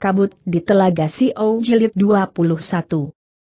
kabut di Telaga Sio Jilid 21.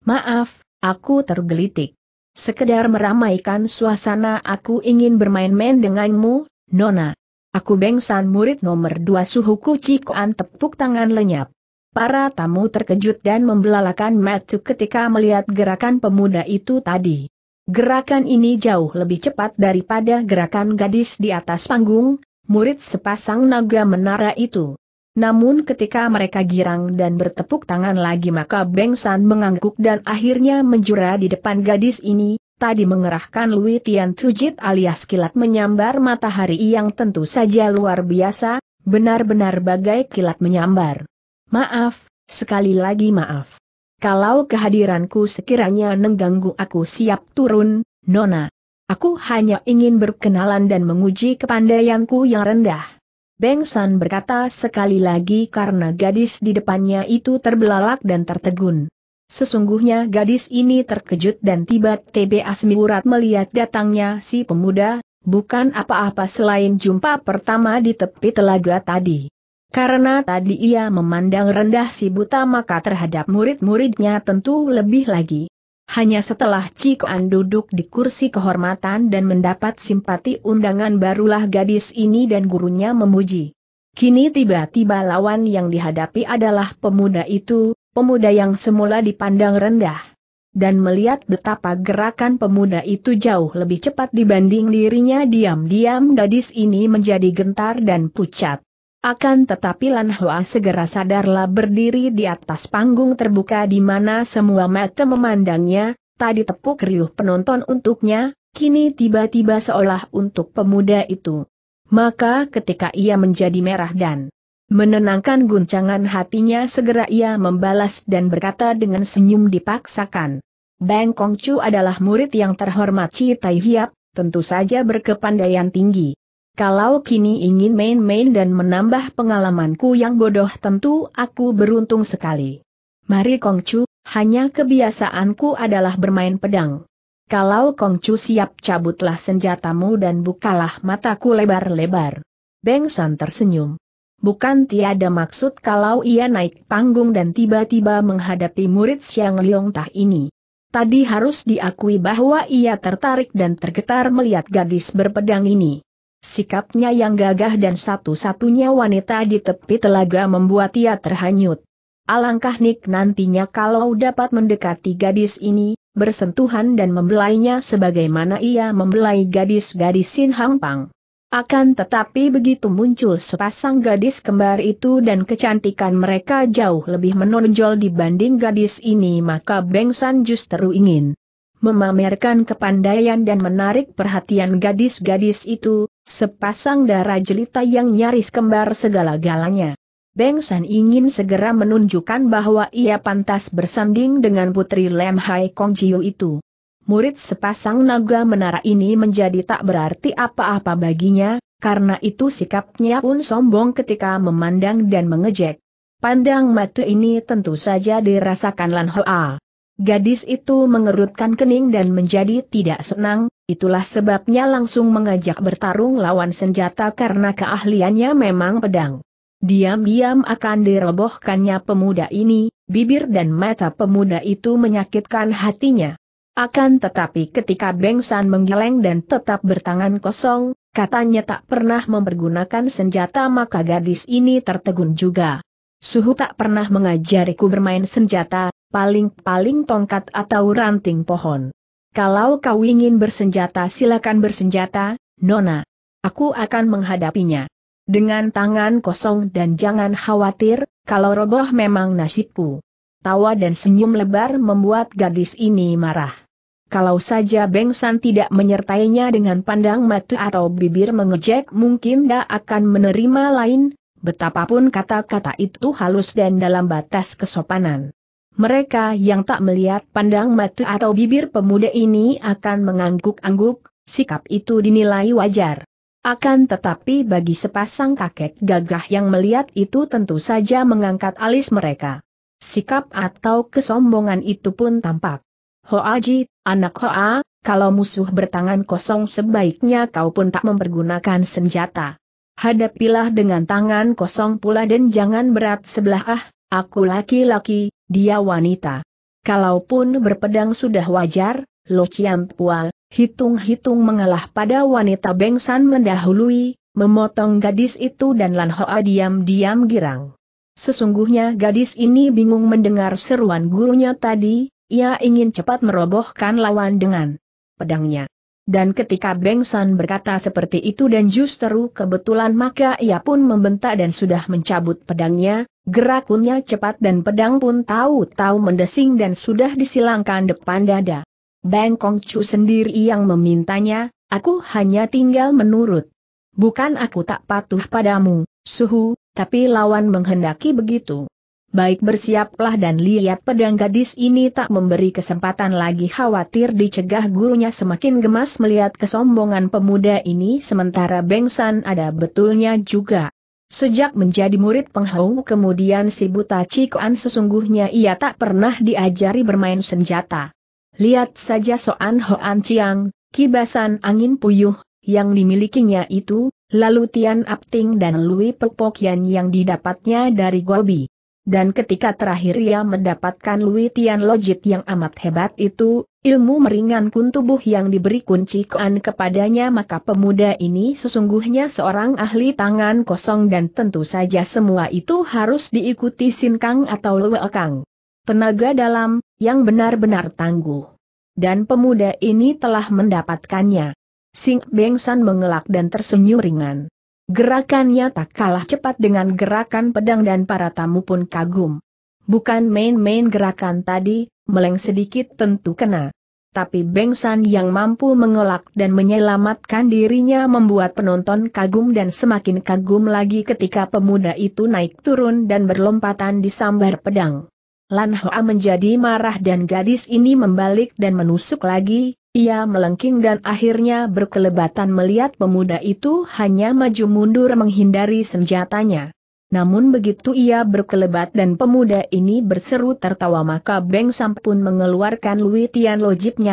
Maaf, aku tergelitik. Sekedar meramaikan suasana aku ingin bermain-main denganmu, Nona. Aku bengsan murid nomor dua suhu kucikoan tepuk tangan lenyap. Para tamu terkejut dan membelalakan Matthew ketika melihat gerakan pemuda itu tadi. Gerakan ini jauh lebih cepat daripada gerakan gadis di atas panggung, murid sepasang naga menara itu. Namun ketika mereka girang dan bertepuk tangan lagi maka Beng San mengangguk dan akhirnya menjura di depan gadis ini, tadi mengerahkan Lui Tian Tujit alias kilat menyambar matahari yang tentu saja luar biasa, benar-benar bagai kilat menyambar. Maaf, sekali lagi maaf. Kalau kehadiranku sekiranya mengganggu aku siap turun, Nona. Aku hanya ingin berkenalan dan menguji kepandaianku yang rendah. Beng San berkata sekali lagi karena gadis di depannya itu terbelalak dan tertegun. Sesungguhnya gadis ini terkejut dan tiba-tiba Asmiurat melihat datangnya si pemuda, bukan apa-apa selain jumpa pertama di tepi telaga tadi. Karena tadi ia memandang rendah si buta maka terhadap murid-muridnya tentu lebih lagi. Hanya setelah Cik duduk di kursi kehormatan dan mendapat simpati undangan barulah gadis ini dan gurunya memuji. Kini tiba-tiba lawan yang dihadapi adalah pemuda itu, pemuda yang semula dipandang rendah. Dan melihat betapa gerakan pemuda itu jauh lebih cepat dibanding dirinya diam-diam gadis ini menjadi gentar dan pucat. Akan tetapi Lan Hoa segera sadarlah berdiri di atas panggung terbuka di mana semua mata memandangnya, tadi tepuk riuh penonton untuknya, kini tiba-tiba seolah untuk pemuda itu. Maka ketika ia menjadi merah dan menenangkan guncangan hatinya segera ia membalas dan berkata dengan senyum dipaksakan. Bang Kong Chu adalah murid yang terhormat Chi Tai Hiap, tentu saja berkepandaian tinggi. Kalau kini ingin main-main dan menambah pengalamanku yang bodoh tentu aku beruntung sekali. Mari Kongcu, hanya kebiasaanku adalah bermain pedang. Kalau Kongcu siap cabutlah senjatamu dan bukalah mataku lebar-lebar. Beng San tersenyum. Bukan tiada maksud kalau ia naik panggung dan tiba-tiba menghadapi murid Siang Liong Tah ini. Tadi harus diakui bahwa ia tertarik dan tergetar melihat gadis berpedang ini. Sikapnya yang gagah dan satu-satunya wanita di tepi telaga membuat ia terhanyut. Alangkah nik nantinya kalau dapat mendekati gadis ini, bersentuhan dan membelainya sebagaimana ia membelai gadis-gadis Sin Hang Akan tetapi begitu muncul sepasang gadis kembar itu dan kecantikan mereka jauh lebih menonjol dibanding gadis ini maka Beng San justru ingin memamerkan kepandaian dan menarik perhatian gadis-gadis itu, sepasang darah jelita yang nyaris kembar segala-galanya. Beng San ingin segera menunjukkan bahwa ia pantas bersanding dengan putri Lem Hai Kong Jiu itu. Murid sepasang naga menara ini menjadi tak berarti apa-apa baginya, karena itu sikapnya pun sombong ketika memandang dan mengejek. Pandang mata ini tentu saja dirasakan Lan Hoa. Gadis itu mengerutkan kening dan menjadi tidak senang, itulah sebabnya langsung mengajak bertarung lawan senjata karena keahliannya memang pedang. Diam-diam akan dirobohkannya pemuda ini, bibir dan mata pemuda itu menyakitkan hatinya. Akan tetapi ketika Beng San menggeleng dan tetap bertangan kosong, katanya tak pernah mempergunakan senjata maka gadis ini tertegun juga. Suhu tak pernah mengajariku bermain senjata, paling-paling tongkat atau ranting pohon. Kalau kau ingin bersenjata silakan bersenjata, Nona. Aku akan menghadapinya. Dengan tangan kosong dan jangan khawatir, kalau roboh memang nasibku. Tawa dan senyum lebar membuat gadis ini marah. Kalau saja Bengsan tidak menyertainya dengan pandang mata atau bibir mengejek mungkin dia akan menerima lain, betapapun kata-kata itu halus dan dalam batas kesopanan. Mereka yang tak melihat pandang mata atau bibir pemuda ini akan mengangguk-angguk, sikap itu dinilai wajar. Akan tetapi bagi sepasang kakek gagah yang melihat itu tentu saja mengangkat alis mereka. Sikap atau kesombongan itu pun tampak. Aji, anak Hoa, kalau musuh bertangan kosong sebaiknya kau pun tak mempergunakan senjata. Hadapilah dengan tangan kosong pula dan jangan berat sebelah ah, Aku laki-laki, dia wanita. Kalaupun berpedang sudah wajar, Lo Pua, hitung-hitung mengalah pada wanita Bengsan mendahului, memotong gadis itu dan Lan Hoa diam-diam girang. Sesungguhnya gadis ini bingung mendengar seruan gurunya tadi, ia ingin cepat merobohkan lawan dengan pedangnya. Dan ketika Bengsan berkata seperti itu dan justru kebetulan maka ia pun membentak dan sudah mencabut pedangnya, Gerakunnya cepat dan pedang pun tahu-tahu mendesing dan sudah disilangkan depan dada. Bang Kong Chu sendiri yang memintanya, aku hanya tinggal menurut. Bukan aku tak patuh padamu, suhu, tapi lawan menghendaki begitu. Baik bersiaplah dan lihat pedang gadis ini tak memberi kesempatan lagi khawatir dicegah gurunya semakin gemas melihat kesombongan pemuda ini sementara Bengsan ada betulnya juga Sejak menjadi murid penghau kemudian si buta Cikoan sesungguhnya ia tak pernah diajari bermain senjata. Lihat saja Soan Hoan Chiang, kibasan angin puyuh, yang dimilikinya itu, lalu Tian Apting dan Lui Pepokian yang didapatnya dari Gobi dan ketika terakhir ia mendapatkan Lui Tian Logit yang amat hebat itu, ilmu meringankan tubuh yang diberi kunci kean kepadanya maka pemuda ini sesungguhnya seorang ahli tangan kosong dan tentu saja semua itu harus diikuti Sin Kang atau Lui Kang. Penaga dalam, yang benar-benar tangguh. Dan pemuda ini telah mendapatkannya. Sing Beng San mengelak dan tersenyum ringan. Gerakannya tak kalah cepat dengan gerakan pedang dan para tamu pun kagum. Bukan main-main gerakan tadi, meleng sedikit tentu kena. Tapi Beng yang mampu mengelak dan menyelamatkan dirinya membuat penonton kagum dan semakin kagum lagi ketika pemuda itu naik turun dan berlompatan di sambar pedang. Lan Hoa menjadi marah dan gadis ini membalik dan menusuk lagi, ia melengking dan akhirnya berkelebatan melihat pemuda itu hanya maju mundur menghindari senjatanya. Namun begitu ia berkelebat dan pemuda ini berseru tertawa maka Beng Sam pun mengeluarkan Lui Tian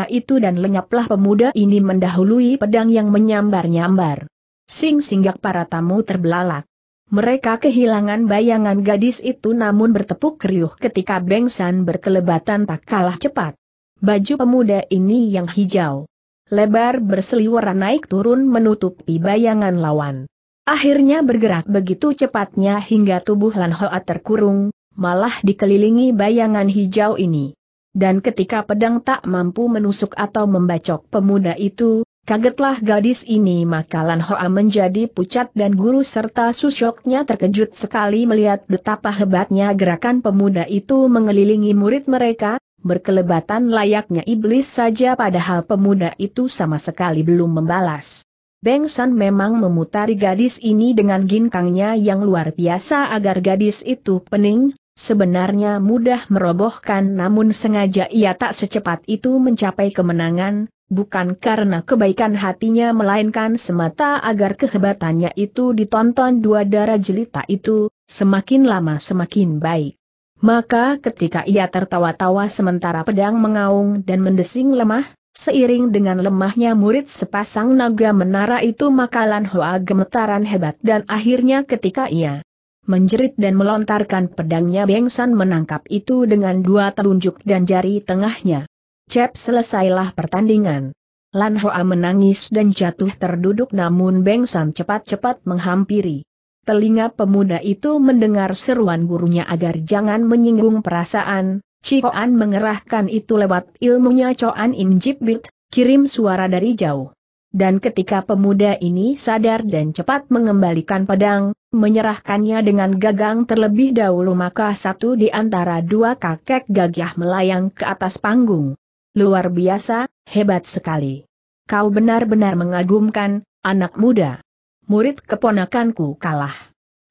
itu dan lenyaplah pemuda ini mendahului pedang yang menyambar-nyambar. Sing singgak para tamu terbelalak. Mereka kehilangan bayangan gadis itu namun bertepuk riuh ketika Beng San berkelebatan tak kalah cepat. Baju pemuda ini yang hijau. Lebar berseliweran naik turun menutupi bayangan lawan. Akhirnya bergerak begitu cepatnya hingga tubuh Lan Hoa terkurung, malah dikelilingi bayangan hijau ini. Dan ketika pedang tak mampu menusuk atau membacok pemuda itu, kagetlah gadis ini maka Lan Hoa menjadi pucat dan guru serta susyoknya terkejut sekali melihat betapa hebatnya gerakan pemuda itu mengelilingi murid mereka, berkelebatan layaknya iblis saja padahal pemuda itu sama sekali belum membalas. Beng San memang memutari gadis ini dengan ginkangnya yang luar biasa agar gadis itu pening, sebenarnya mudah merobohkan namun sengaja ia tak secepat itu mencapai kemenangan, bukan karena kebaikan hatinya melainkan semata agar kehebatannya itu ditonton dua darah jelita itu, semakin lama semakin baik. Maka ketika ia tertawa-tawa sementara pedang mengaung dan mendesing lemah, seiring dengan lemahnya murid sepasang naga menara itu makalan Hoa gemetaran hebat dan akhirnya ketika ia menjerit dan melontarkan pedangnya Bengsan menangkap itu dengan dua telunjuk dan jari tengahnya. Cep selesailah pertandingan. Lan Hoa menangis dan jatuh terduduk namun Bengsan cepat-cepat menghampiri telinga pemuda itu mendengar seruan gurunya agar jangan menyinggung perasaan, Cikoan mengerahkan itu lewat ilmunya Coan Injibit, kirim suara dari jauh. Dan ketika pemuda ini sadar dan cepat mengembalikan pedang, menyerahkannya dengan gagang terlebih dahulu maka satu di antara dua kakek gagah melayang ke atas panggung. Luar biasa, hebat sekali. Kau benar-benar mengagumkan, anak muda murid keponakanku kalah.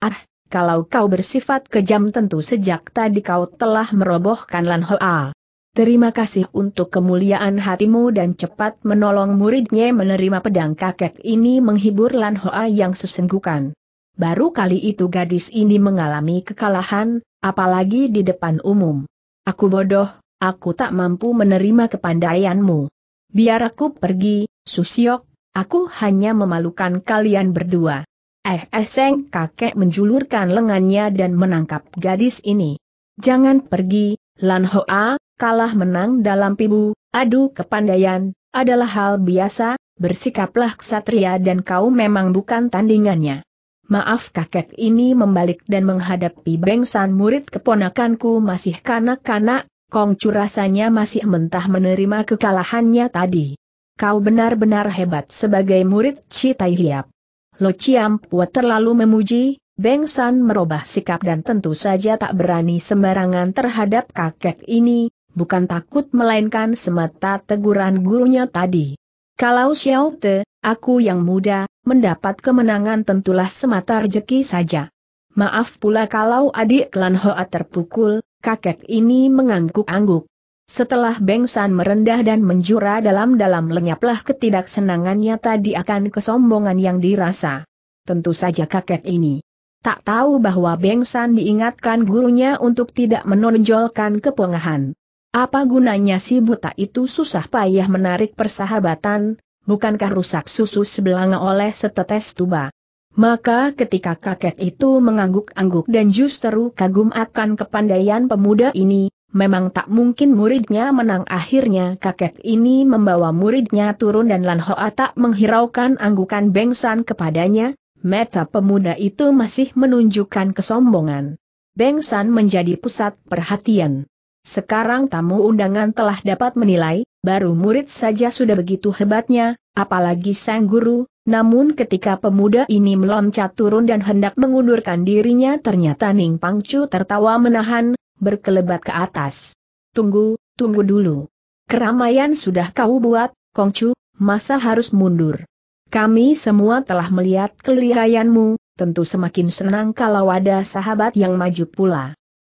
Ah, kalau kau bersifat kejam tentu sejak tadi kau telah merobohkan Lan Hoa. Terima kasih untuk kemuliaan hatimu dan cepat menolong muridnya menerima pedang kakek ini menghibur Lan Hoa yang sesenggukan. Baru kali itu gadis ini mengalami kekalahan, apalagi di depan umum. Aku bodoh, aku tak mampu menerima kepandaianmu. Biar aku pergi, Susiok, Aku hanya memalukan kalian berdua. Eh eseng eh, kakek menjulurkan lengannya dan menangkap gadis ini. Jangan pergi, Lan Hoa, kalah menang dalam pibu, adu kepandaian, adalah hal biasa, bersikaplah ksatria dan kau memang bukan tandingannya. Maaf kakek ini membalik dan menghadapi bengsan murid keponakanku masih kanak-kanak, Kongcu rasanya masih mentah menerima kekalahannya tadi kau benar-benar hebat sebagai murid Citai Hiap. Lo Ciampua terlalu memuji, Beng San merubah sikap dan tentu saja tak berani sembarangan terhadap kakek ini, bukan takut melainkan semata teguran gurunya tadi. Kalau Xiao Te, aku yang muda, mendapat kemenangan tentulah semata rejeki saja. Maaf pula kalau adik Lan Hoa terpukul, kakek ini mengangguk-angguk. Setelah Beng San merendah dan menjura dalam-dalam lenyaplah ketidaksenangannya tadi akan kesombongan yang dirasa. Tentu saja kakek ini. Tak tahu bahwa Beng San diingatkan gurunya untuk tidak menonjolkan kepongahan. Apa gunanya si buta itu susah payah menarik persahabatan, bukankah rusak susu sebelanga oleh setetes tuba? Maka ketika kakek itu mengangguk-angguk dan justru kagum akan kepandaian pemuda ini, memang tak mungkin muridnya menang akhirnya kakek ini membawa muridnya turun dan Lan Hoa tak menghiraukan anggukan Bengsan kepadanya, meta pemuda itu masih menunjukkan kesombongan. Bengsan menjadi pusat perhatian. Sekarang tamu undangan telah dapat menilai, baru murid saja sudah begitu hebatnya, apalagi sang guru, namun ketika pemuda ini meloncat turun dan hendak mengundurkan dirinya ternyata Ning Pangcu tertawa menahan, berkelebat ke atas. Tunggu, tunggu dulu. Keramaian sudah kau buat, Kongcu, masa harus mundur? Kami semua telah melihat kelihayanmu, tentu semakin senang kalau ada sahabat yang maju pula.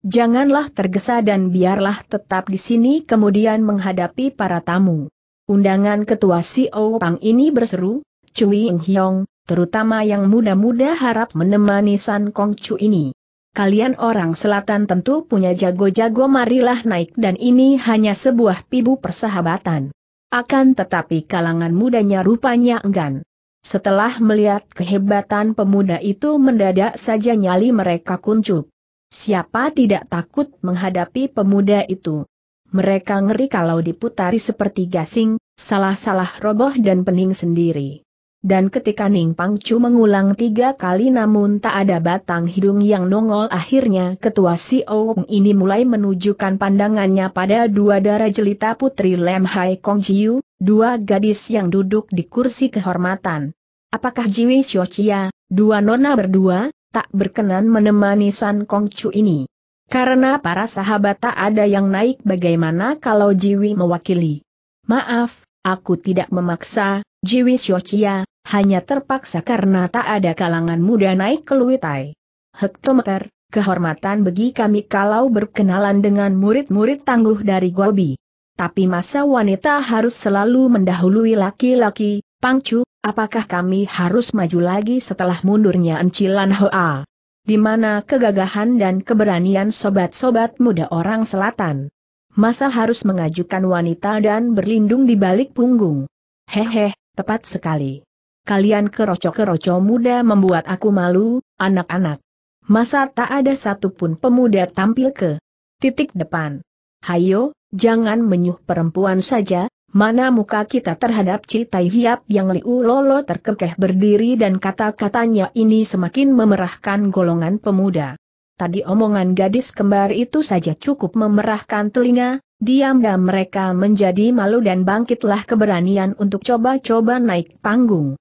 Janganlah tergesa dan biarlah tetap di sini kemudian menghadapi para tamu. Undangan ketua si Pang ini berseru, Cui Ing Hiong, terutama yang muda-muda harap menemani San Kong Chu ini kalian orang selatan tentu punya jago-jago marilah naik dan ini hanya sebuah pibu persahabatan. Akan tetapi kalangan mudanya rupanya enggan. Setelah melihat kehebatan pemuda itu mendadak saja nyali mereka kuncup. Siapa tidak takut menghadapi pemuda itu? Mereka ngeri kalau diputari seperti gasing, salah-salah roboh dan pening sendiri dan ketika Ning Pangcu mengulang tiga kali namun tak ada batang hidung yang nongol akhirnya ketua si Ong ini mulai menunjukkan pandangannya pada dua darah jelita putri Lem Hai Kong Jiu, dua gadis yang duduk di kursi kehormatan. Apakah Jiwi Chia, dua nona berdua, tak berkenan menemani San Kong Chu ini? Karena para sahabat tak ada yang naik bagaimana kalau Jiwi mewakili. Maaf, aku tidak memaksa, Jiwi Xiochia, hanya terpaksa karena tak ada kalangan muda naik ke Luitai. Hektometer, kehormatan bagi kami kalau berkenalan dengan murid-murid tangguh dari Gobi. Tapi masa wanita harus selalu mendahului laki-laki, Pangcu, apakah kami harus maju lagi setelah mundurnya Encilan Hoa? Di mana kegagahan dan keberanian sobat-sobat muda orang selatan? Masa harus mengajukan wanita dan berlindung di balik punggung? Hehe, tepat sekali kalian keroco-keroco muda membuat aku malu, anak-anak. Masa tak ada satupun pemuda tampil ke titik depan. Hayo, jangan menyuh perempuan saja, mana muka kita terhadap Citai Hiap yang Liu Lolo terkekeh berdiri dan kata-katanya ini semakin memerahkan golongan pemuda. Tadi omongan gadis kembar itu saja cukup memerahkan telinga, diam-diam mereka menjadi malu dan bangkitlah keberanian untuk coba-coba naik panggung.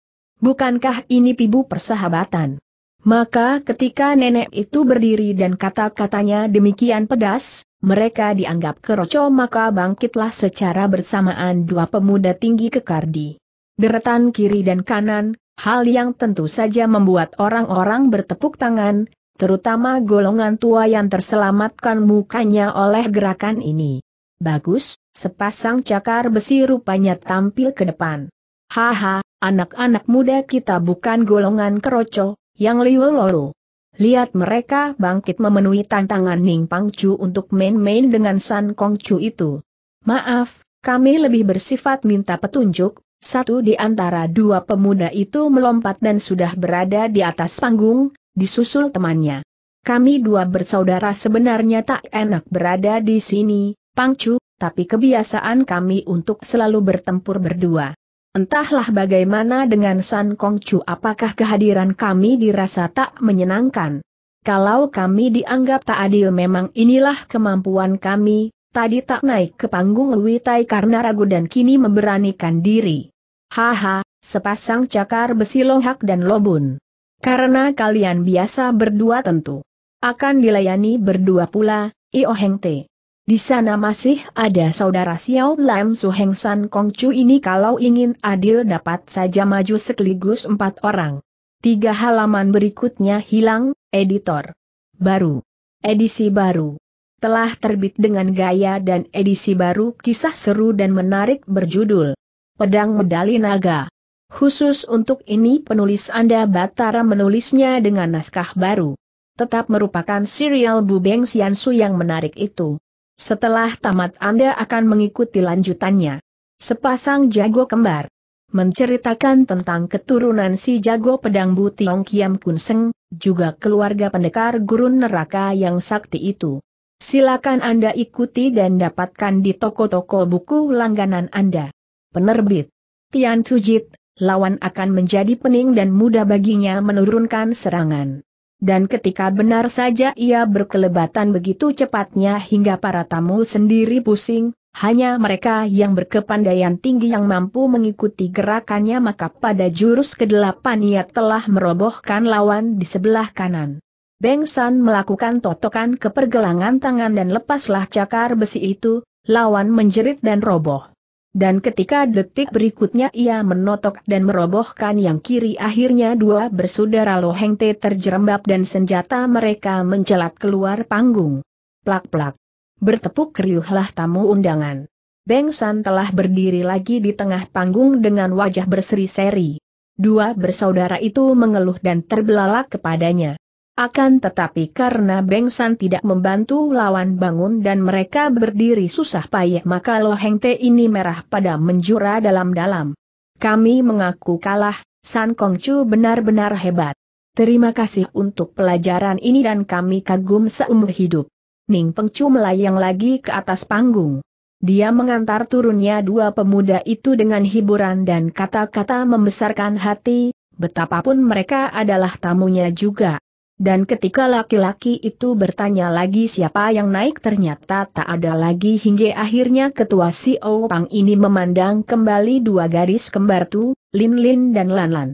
Bukankah ini pibu persahabatan? Maka ketika nenek itu berdiri dan kata-katanya demikian pedas, mereka dianggap keroco maka bangkitlah secara bersamaan dua pemuda tinggi kekardi. deretan kiri dan kanan, hal yang tentu saja membuat orang-orang bertepuk tangan, terutama golongan tua yang terselamatkan mukanya oleh gerakan ini. Bagus, sepasang cakar besi rupanya tampil ke depan. Haha, anak-anak muda kita bukan golongan keroco, yang liu lolo. Lihat mereka bangkit memenuhi tantangan Ning Pangcu untuk main-main dengan San Kongcu itu. Maaf, kami lebih bersifat minta petunjuk, satu di antara dua pemuda itu melompat dan sudah berada di atas panggung, disusul temannya. Kami dua bersaudara sebenarnya tak enak berada di sini, Pangcu, tapi kebiasaan kami untuk selalu bertempur berdua. Entahlah bagaimana dengan San Kongcu apakah kehadiran kami dirasa tak menyenangkan. Kalau kami dianggap tak adil memang inilah kemampuan kami, tadi tak naik ke panggung Tai karena ragu dan kini memberanikan diri. Haha, sepasang cakar besi lohak dan lobun. Karena kalian biasa berdua tentu. Akan dilayani berdua pula, Ioheng Te. Di sana masih ada saudara Xiao Lam Su Heng San Kong Chu ini kalau ingin adil dapat saja maju sekaligus empat orang. Tiga halaman berikutnya hilang, editor. Baru. Edisi baru telah terbit dengan gaya dan edisi baru kisah seru dan menarik berjudul Pedang Medali Naga. Khusus untuk ini penulis Anda Batara menulisnya dengan naskah baru. Tetap merupakan serial Bu Bubeng Xiansu yang menarik itu. Setelah tamat Anda akan mengikuti lanjutannya. Sepasang jago kembar. Menceritakan tentang keturunan si jago pedang Butiong Kiam Kun Seng, juga keluarga pendekar gurun neraka yang sakti itu. Silakan Anda ikuti dan dapatkan di toko-toko buku langganan Anda. Penerbit Tian Tujit, lawan akan menjadi pening dan mudah baginya menurunkan serangan dan ketika benar saja ia berkelebatan begitu cepatnya hingga para tamu sendiri pusing, hanya mereka yang berkepandaian tinggi yang mampu mengikuti gerakannya maka pada jurus kedelapan ia telah merobohkan lawan di sebelah kanan. Beng San melakukan totokan ke pergelangan tangan dan lepaslah cakar besi itu, lawan menjerit dan roboh. Dan ketika detik berikutnya ia menotok dan merobohkan yang kiri akhirnya dua bersaudara lohengte Te terjerembab dan senjata mereka mencelat keluar panggung. Plak-plak. Bertepuk riuhlah tamu undangan. Beng San telah berdiri lagi di tengah panggung dengan wajah berseri-seri. Dua bersaudara itu mengeluh dan terbelalak kepadanya. Akan tetapi karena Bengsan tidak membantu lawan bangun dan mereka berdiri susah payah maka Loheng Te ini merah pada menjura dalam-dalam. Kami mengaku kalah, San Kong Chu benar-benar hebat. Terima kasih untuk pelajaran ini dan kami kagum seumur hidup. Ning Peng Chu melayang lagi ke atas panggung. Dia mengantar turunnya dua pemuda itu dengan hiburan dan kata-kata membesarkan hati, betapapun mereka adalah tamunya juga. Dan ketika laki-laki itu bertanya lagi siapa yang naik ternyata tak ada lagi hingga akhirnya ketua si Pang ini memandang kembali dua garis kembar tu, Lin Lin dan Lan Lan.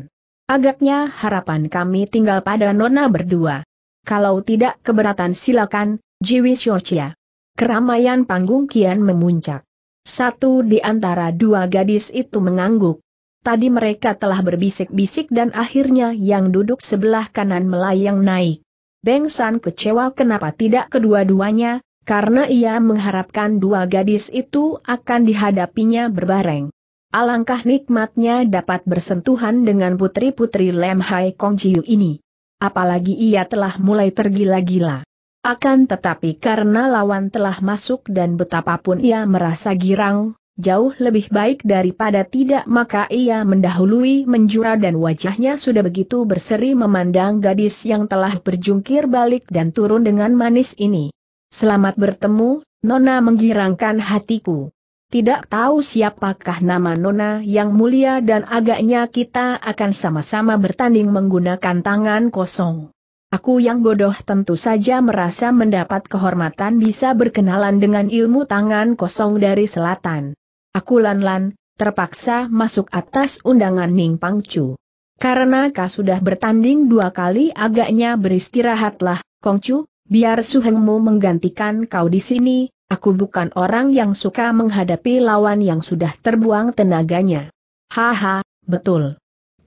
Agaknya harapan kami tinggal pada nona berdua. Kalau tidak keberatan silakan, Jiwi Shochia. Keramaian panggung kian memuncak. Satu di antara dua gadis itu mengangguk. Tadi mereka telah berbisik-bisik dan akhirnya yang duduk sebelah kanan melayang naik. Beng San kecewa kenapa tidak kedua-duanya, karena ia mengharapkan dua gadis itu akan dihadapinya berbareng. Alangkah nikmatnya dapat bersentuhan dengan putri-putri Lem Hai Kong Jiu ini. Apalagi ia telah mulai tergila-gila. Akan tetapi karena lawan telah masuk dan betapapun ia merasa girang, jauh lebih baik daripada tidak maka ia mendahului menjura dan wajahnya sudah begitu berseri memandang gadis yang telah berjungkir balik dan turun dengan manis ini. Selamat bertemu, Nona menggirangkan hatiku. Tidak tahu siapakah nama Nona yang mulia dan agaknya kita akan sama-sama bertanding menggunakan tangan kosong. Aku yang bodoh tentu saja merasa mendapat kehormatan bisa berkenalan dengan ilmu tangan kosong dari selatan. Aku lan-lan, terpaksa masuk atas undangan Ning Pangcu. Karena kau sudah bertanding dua kali agaknya beristirahatlah, Kongcu, biar Suhengmu menggantikan kau di sini, aku bukan orang yang suka menghadapi lawan yang sudah terbuang tenaganya. Haha, betul.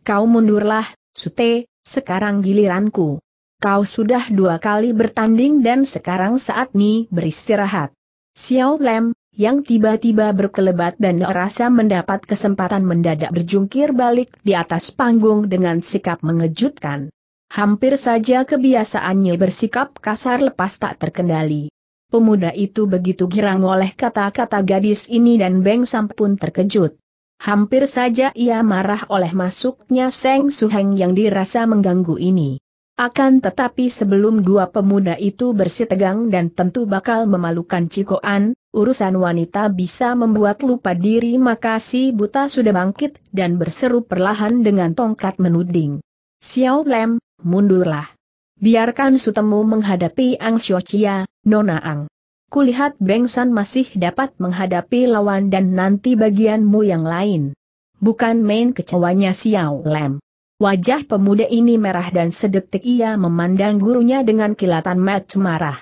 Kau mundurlah, Sute, sekarang giliranku. Kau sudah dua kali bertanding dan sekarang saat ini beristirahat. Xiao Lem, yang tiba-tiba berkelebat dan rasa mendapat kesempatan mendadak berjungkir balik di atas panggung dengan sikap mengejutkan. Hampir saja kebiasaannya bersikap kasar lepas tak terkendali. Pemuda itu begitu girang oleh kata-kata gadis ini dan Beng Sam pun terkejut. Hampir saja ia marah oleh masuknya Seng Suheng yang dirasa mengganggu ini. Akan tetapi sebelum dua pemuda itu bersitegang dan tentu bakal memalukan Cikoan, urusan wanita bisa membuat lupa diri maka si buta sudah bangkit dan berseru perlahan dengan tongkat menuding. Xiao Lem, mundurlah. Biarkan sutemu menghadapi Ang Xiochia, Nona Ang. Kulihat Beng San masih dapat menghadapi lawan dan nanti bagianmu yang lain. Bukan main kecewanya Xiao Lem. Wajah pemuda ini merah dan sedetik ia memandang gurunya dengan kilatan mat marah.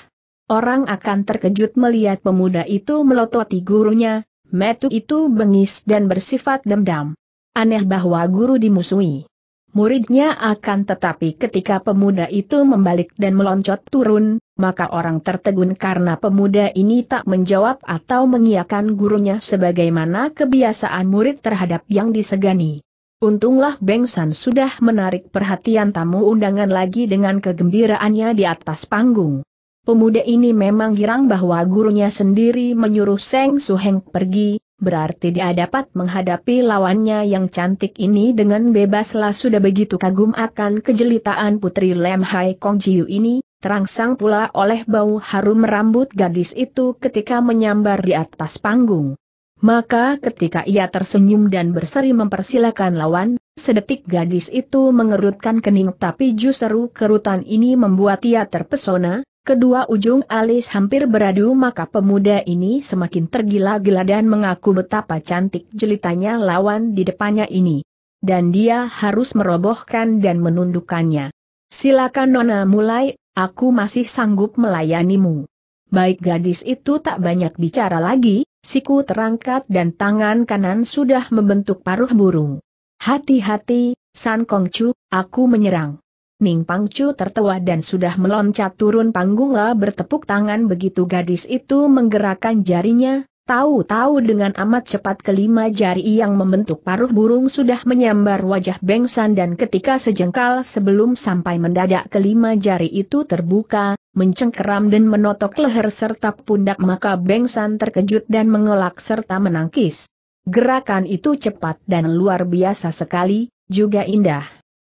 Orang akan terkejut melihat pemuda itu melototi gurunya, metu itu bengis dan bersifat dendam. Aneh bahwa guru dimusuhi. Muridnya akan tetapi ketika pemuda itu membalik dan meloncat turun, maka orang tertegun karena pemuda ini tak menjawab atau mengiakan gurunya sebagaimana kebiasaan murid terhadap yang disegani. Untunglah Beng San sudah menarik perhatian tamu undangan lagi dengan kegembiraannya di atas panggung. Pemuda ini memang girang bahwa gurunya sendiri menyuruh Seng Suheng pergi, berarti dia dapat menghadapi lawannya yang cantik ini dengan bebaslah sudah begitu kagum akan kejelitaan putri Lem Hai Kong Jiu ini, terangsang pula oleh bau harum rambut gadis itu ketika menyambar di atas panggung. Maka ketika ia tersenyum dan berseri mempersilakan lawan, sedetik gadis itu mengerutkan kening tapi justru kerutan ini membuat ia terpesona, kedua ujung alis hampir beradu maka pemuda ini semakin tergila-gila dan mengaku betapa cantik jelitanya lawan di depannya ini. Dan dia harus merobohkan dan menundukkannya. Silakan Nona mulai, aku masih sanggup melayanimu. Baik gadis itu tak banyak bicara lagi, Siku terangkat dan tangan kanan sudah membentuk paruh burung. Hati-hati, San Chu, aku menyerang. Ning Pangcu tertawa dan sudah meloncat turun panggung lah bertepuk tangan begitu gadis itu menggerakkan jarinya, tahu-tahu dengan amat cepat kelima jari yang membentuk paruh burung sudah menyambar wajah Bengsan dan ketika sejengkal sebelum sampai mendadak kelima jari itu terbuka, mencengkeram dan menotok leher serta pundak maka Bengsan terkejut dan mengelak serta menangkis. Gerakan itu cepat dan luar biasa sekali, juga indah.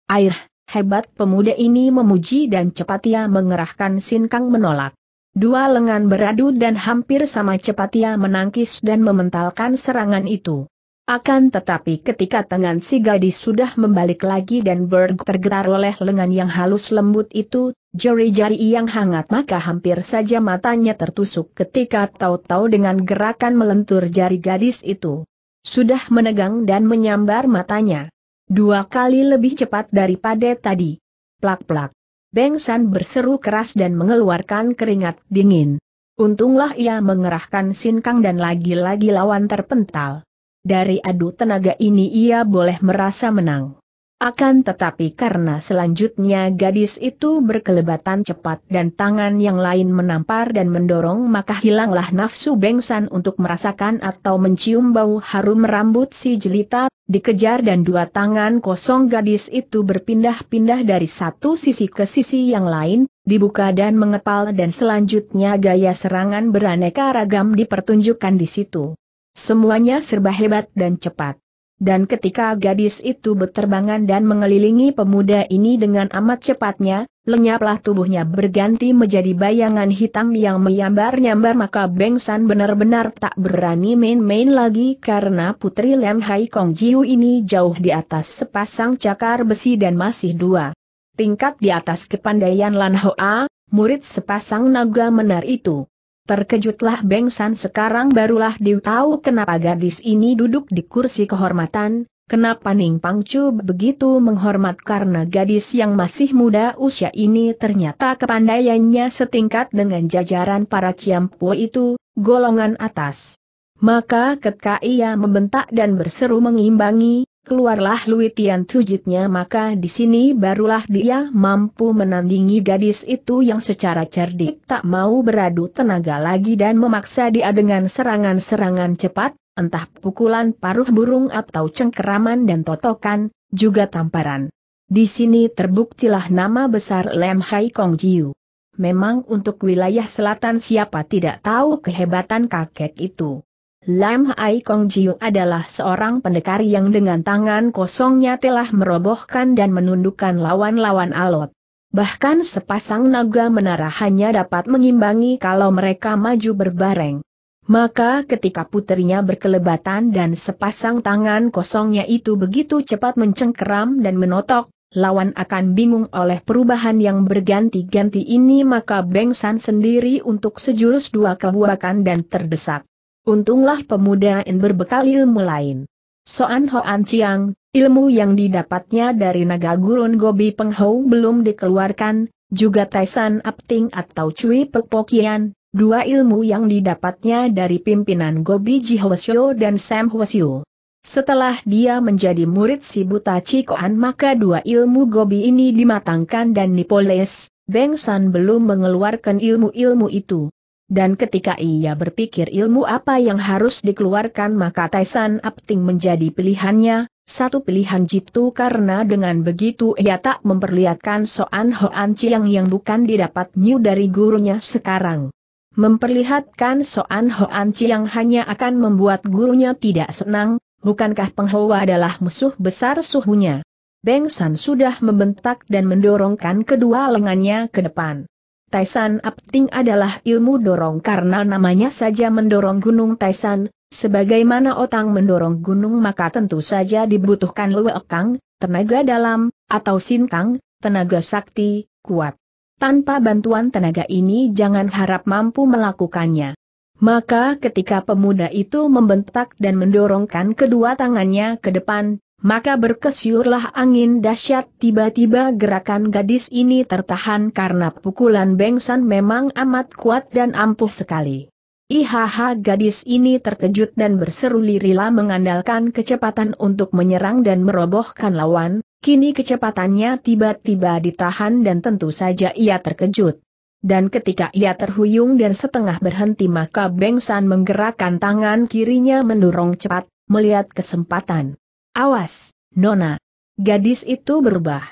Air, hebat pemuda ini memuji dan cepat ia mengerahkan sinkang menolak. Dua lengan beradu dan hampir sama cepat ia menangkis dan mementalkan serangan itu. Akan tetapi ketika tangan si gadis sudah membalik lagi dan Berg tergetar oleh lengan yang halus lembut itu, jari-jari yang hangat maka hampir saja matanya tertusuk ketika tahu-tahu dengan gerakan melentur jari gadis itu. Sudah menegang dan menyambar matanya. Dua kali lebih cepat daripada tadi. Plak-plak. Beng San berseru keras dan mengeluarkan keringat dingin. Untunglah ia mengerahkan sinkang dan lagi-lagi lawan terpental dari adu tenaga ini ia boleh merasa menang. Akan tetapi karena selanjutnya gadis itu berkelebatan cepat dan tangan yang lain menampar dan mendorong maka hilanglah nafsu bengsan untuk merasakan atau mencium bau harum rambut si jelita, dikejar dan dua tangan kosong gadis itu berpindah-pindah dari satu sisi ke sisi yang lain, dibuka dan mengepal dan selanjutnya gaya serangan beraneka ragam dipertunjukkan di situ. Semuanya serba hebat dan cepat. Dan ketika gadis itu berterbangan dan mengelilingi pemuda ini dengan amat cepatnya, lenyaplah tubuhnya berganti menjadi bayangan hitam yang menyambar-nyambar maka Beng San benar-benar tak berani main-main lagi karena putri Lam Hai Kong Jiu ini jauh di atas sepasang cakar besi dan masih dua. Tingkat di atas kepandaian Lan Hoa, murid sepasang naga menar itu. Terkejutlah Beng San sekarang barulah dia tahu kenapa gadis ini duduk di kursi kehormatan, kenapa Ning Pangcu begitu menghormat karena gadis yang masih muda usia ini ternyata kepandaiannya setingkat dengan jajaran para Ciampu itu, golongan atas. Maka ketika ia membentak dan berseru mengimbangi, keluarlah Lui Tian Tujitnya maka di sini barulah dia mampu menandingi gadis itu yang secara cerdik tak mau beradu tenaga lagi dan memaksa dia dengan serangan-serangan cepat, entah pukulan paruh burung atau cengkeraman dan totokan, juga tamparan. Di sini terbuktilah nama besar Lem Hai Kong Jiu. Memang untuk wilayah selatan siapa tidak tahu kehebatan kakek itu. Lam Hai Kong Jiu adalah seorang pendekar yang dengan tangan kosongnya telah merobohkan dan menundukkan lawan-lawan alot. Bahkan sepasang naga menara hanya dapat mengimbangi kalau mereka maju berbareng. Maka ketika putrinya berkelebatan dan sepasang tangan kosongnya itu begitu cepat mencengkeram dan menotok, lawan akan bingung oleh perubahan yang berganti-ganti ini maka Beng San sendiri untuk sejurus dua kebuakan dan terdesak. Untunglah pemuda In berbekal ilmu lain. Soan Hoan Chiang, ilmu yang didapatnya dari naga gurun Gobi Penghou belum dikeluarkan, juga Taisan Apting atau Cui Pepokian, dua ilmu yang didapatnya dari pimpinan Gobi Ji Hwasyo dan Sam Hwasyo. Setelah dia menjadi murid si buta Cikoan maka dua ilmu Gobi ini dimatangkan dan dipoles, Beng San belum mengeluarkan ilmu-ilmu itu. Dan ketika ia berpikir ilmu apa yang harus dikeluarkan maka Taisan Apting menjadi pilihannya, satu pilihan jitu karena dengan begitu ia tak memperlihatkan Soan Hoan Chiang yang bukan didapat New dari gurunya sekarang. Memperlihatkan Soan Hoan Chiang hanya akan membuat gurunya tidak senang, bukankah penghawa adalah musuh besar suhunya. Beng San sudah membentak dan mendorongkan kedua lengannya ke depan. Taisan Apting adalah ilmu dorong karena namanya saja mendorong gunung Taisan, sebagaimana otang mendorong gunung maka tentu saja dibutuhkan luekang, tenaga dalam, atau sintang, tenaga sakti, kuat. Tanpa bantuan tenaga ini jangan harap mampu melakukannya. Maka ketika pemuda itu membentak dan mendorongkan kedua tangannya ke depan, maka berkesyurlah angin dahsyat tiba-tiba gerakan gadis ini tertahan karena pukulan Bengsan memang amat kuat dan ampuh sekali. Ihaha gadis ini terkejut dan berseru lirila mengandalkan kecepatan untuk menyerang dan merobohkan lawan, kini kecepatannya tiba-tiba ditahan dan tentu saja ia terkejut. Dan ketika ia terhuyung dan setengah berhenti maka Bengsan menggerakkan tangan kirinya mendorong cepat, melihat kesempatan. Awas, Nona. Gadis itu berubah.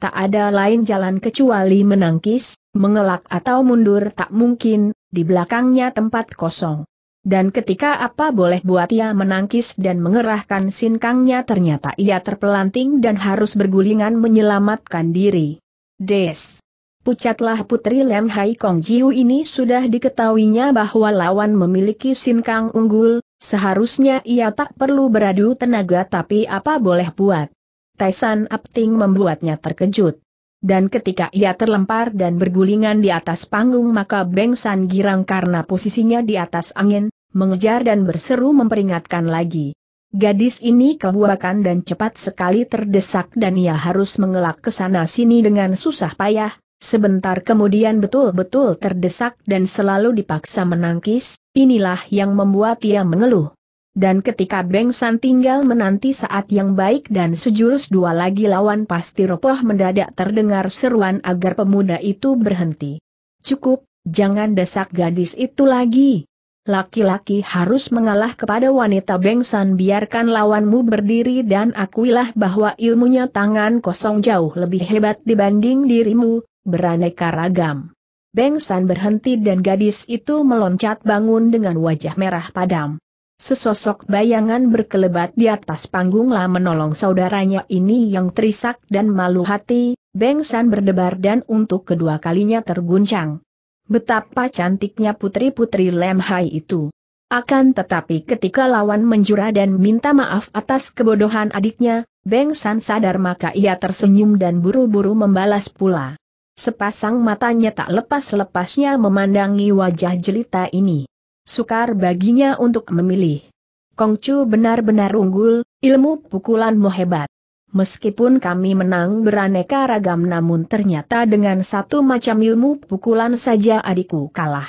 Tak ada lain jalan kecuali menangkis, mengelak atau mundur tak mungkin, di belakangnya tempat kosong. Dan ketika apa boleh buat ia menangkis dan mengerahkan sinkangnya ternyata ia terpelanting dan harus bergulingan menyelamatkan diri. Des. Pucatlah putri Lem Hai Kong Jiu ini sudah diketahuinya bahwa lawan memiliki sinkang unggul, Seharusnya ia tak perlu beradu tenaga tapi apa boleh buat. Taisan Apting membuatnya terkejut. Dan ketika ia terlempar dan bergulingan di atas panggung maka Beng San girang karena posisinya di atas angin, mengejar dan berseru memperingatkan lagi. Gadis ini kebuakan dan cepat sekali terdesak dan ia harus mengelak ke sana sini dengan susah payah, Sebentar kemudian betul-betul terdesak dan selalu dipaksa menangkis, inilah yang membuat ia mengeluh. Dan ketika Beng San tinggal menanti saat yang baik dan sejurus dua lagi lawan pasti ropoh mendadak terdengar seruan agar pemuda itu berhenti. Cukup, jangan desak gadis itu lagi. Laki-laki harus mengalah kepada wanita Beng San biarkan lawanmu berdiri dan akuilah bahwa ilmunya tangan kosong jauh lebih hebat dibanding dirimu, beraneka ragam. Beng San berhenti dan gadis itu meloncat bangun dengan wajah merah padam. Sesosok bayangan berkelebat di atas panggunglah menolong saudaranya ini yang terisak dan malu hati, Beng San berdebar dan untuk kedua kalinya terguncang. Betapa cantiknya putri-putri Lem Hai itu. Akan tetapi ketika lawan menjura dan minta maaf atas kebodohan adiknya, Beng San sadar maka ia tersenyum dan buru-buru membalas pula. Sepasang matanya tak lepas-lepasnya memandangi wajah jelita ini. Sukar baginya untuk memilih. Kongcu benar-benar unggul, ilmu pukulanmu hebat. Meskipun kami menang beraneka ragam namun ternyata dengan satu macam ilmu pukulan saja adikku kalah.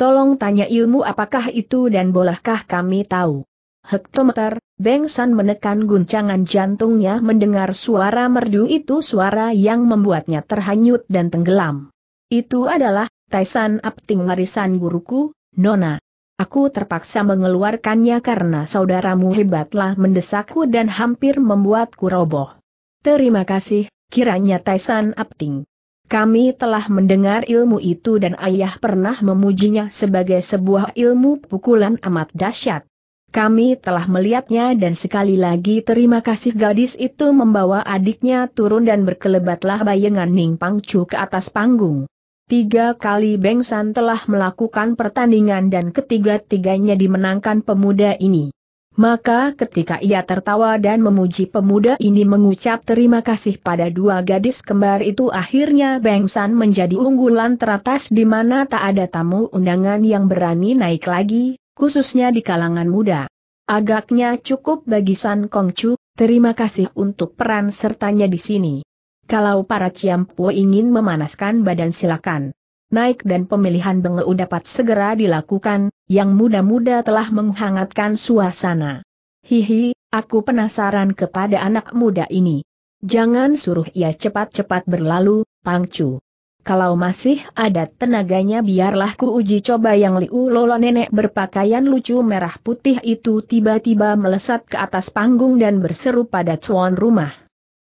Tolong tanya ilmu apakah itu dan bolehkah kami tahu hektometer, Beng San menekan guncangan jantungnya mendengar suara merdu itu suara yang membuatnya terhanyut dan tenggelam. Itu adalah, Taisan Apting warisan guruku, Nona. Aku terpaksa mengeluarkannya karena saudaramu hebatlah mendesakku dan hampir membuatku roboh. Terima kasih, kiranya Taisan Apting. Kami telah mendengar ilmu itu dan ayah pernah memujinya sebagai sebuah ilmu pukulan amat dahsyat. Kami telah melihatnya dan sekali lagi terima kasih gadis itu membawa adiknya turun dan berkelebatlah bayangan Ning Pangcu ke atas panggung. Tiga kali Bengsan telah melakukan pertandingan dan ketiga-tiganya dimenangkan pemuda ini. Maka ketika ia tertawa dan memuji pemuda ini mengucap terima kasih pada dua gadis kembar itu akhirnya Bengsan menjadi unggulan teratas di mana tak ada tamu undangan yang berani naik lagi, khususnya di kalangan muda. Agaknya cukup bagi San Kongcu, terima kasih untuk peran sertanya di sini. Kalau para Ciampu ingin memanaskan badan silakan. Naik dan pemilihan Bengeu dapat segera dilakukan, yang muda-muda telah menghangatkan suasana. Hihi, aku penasaran kepada anak muda ini. Jangan suruh ia cepat-cepat berlalu, Pangcu. Kalau masih ada tenaganya biarlah ku uji coba yang Liu Lolo nenek berpakaian lucu merah putih itu tiba-tiba melesat ke atas panggung dan berseru pada tuan rumah.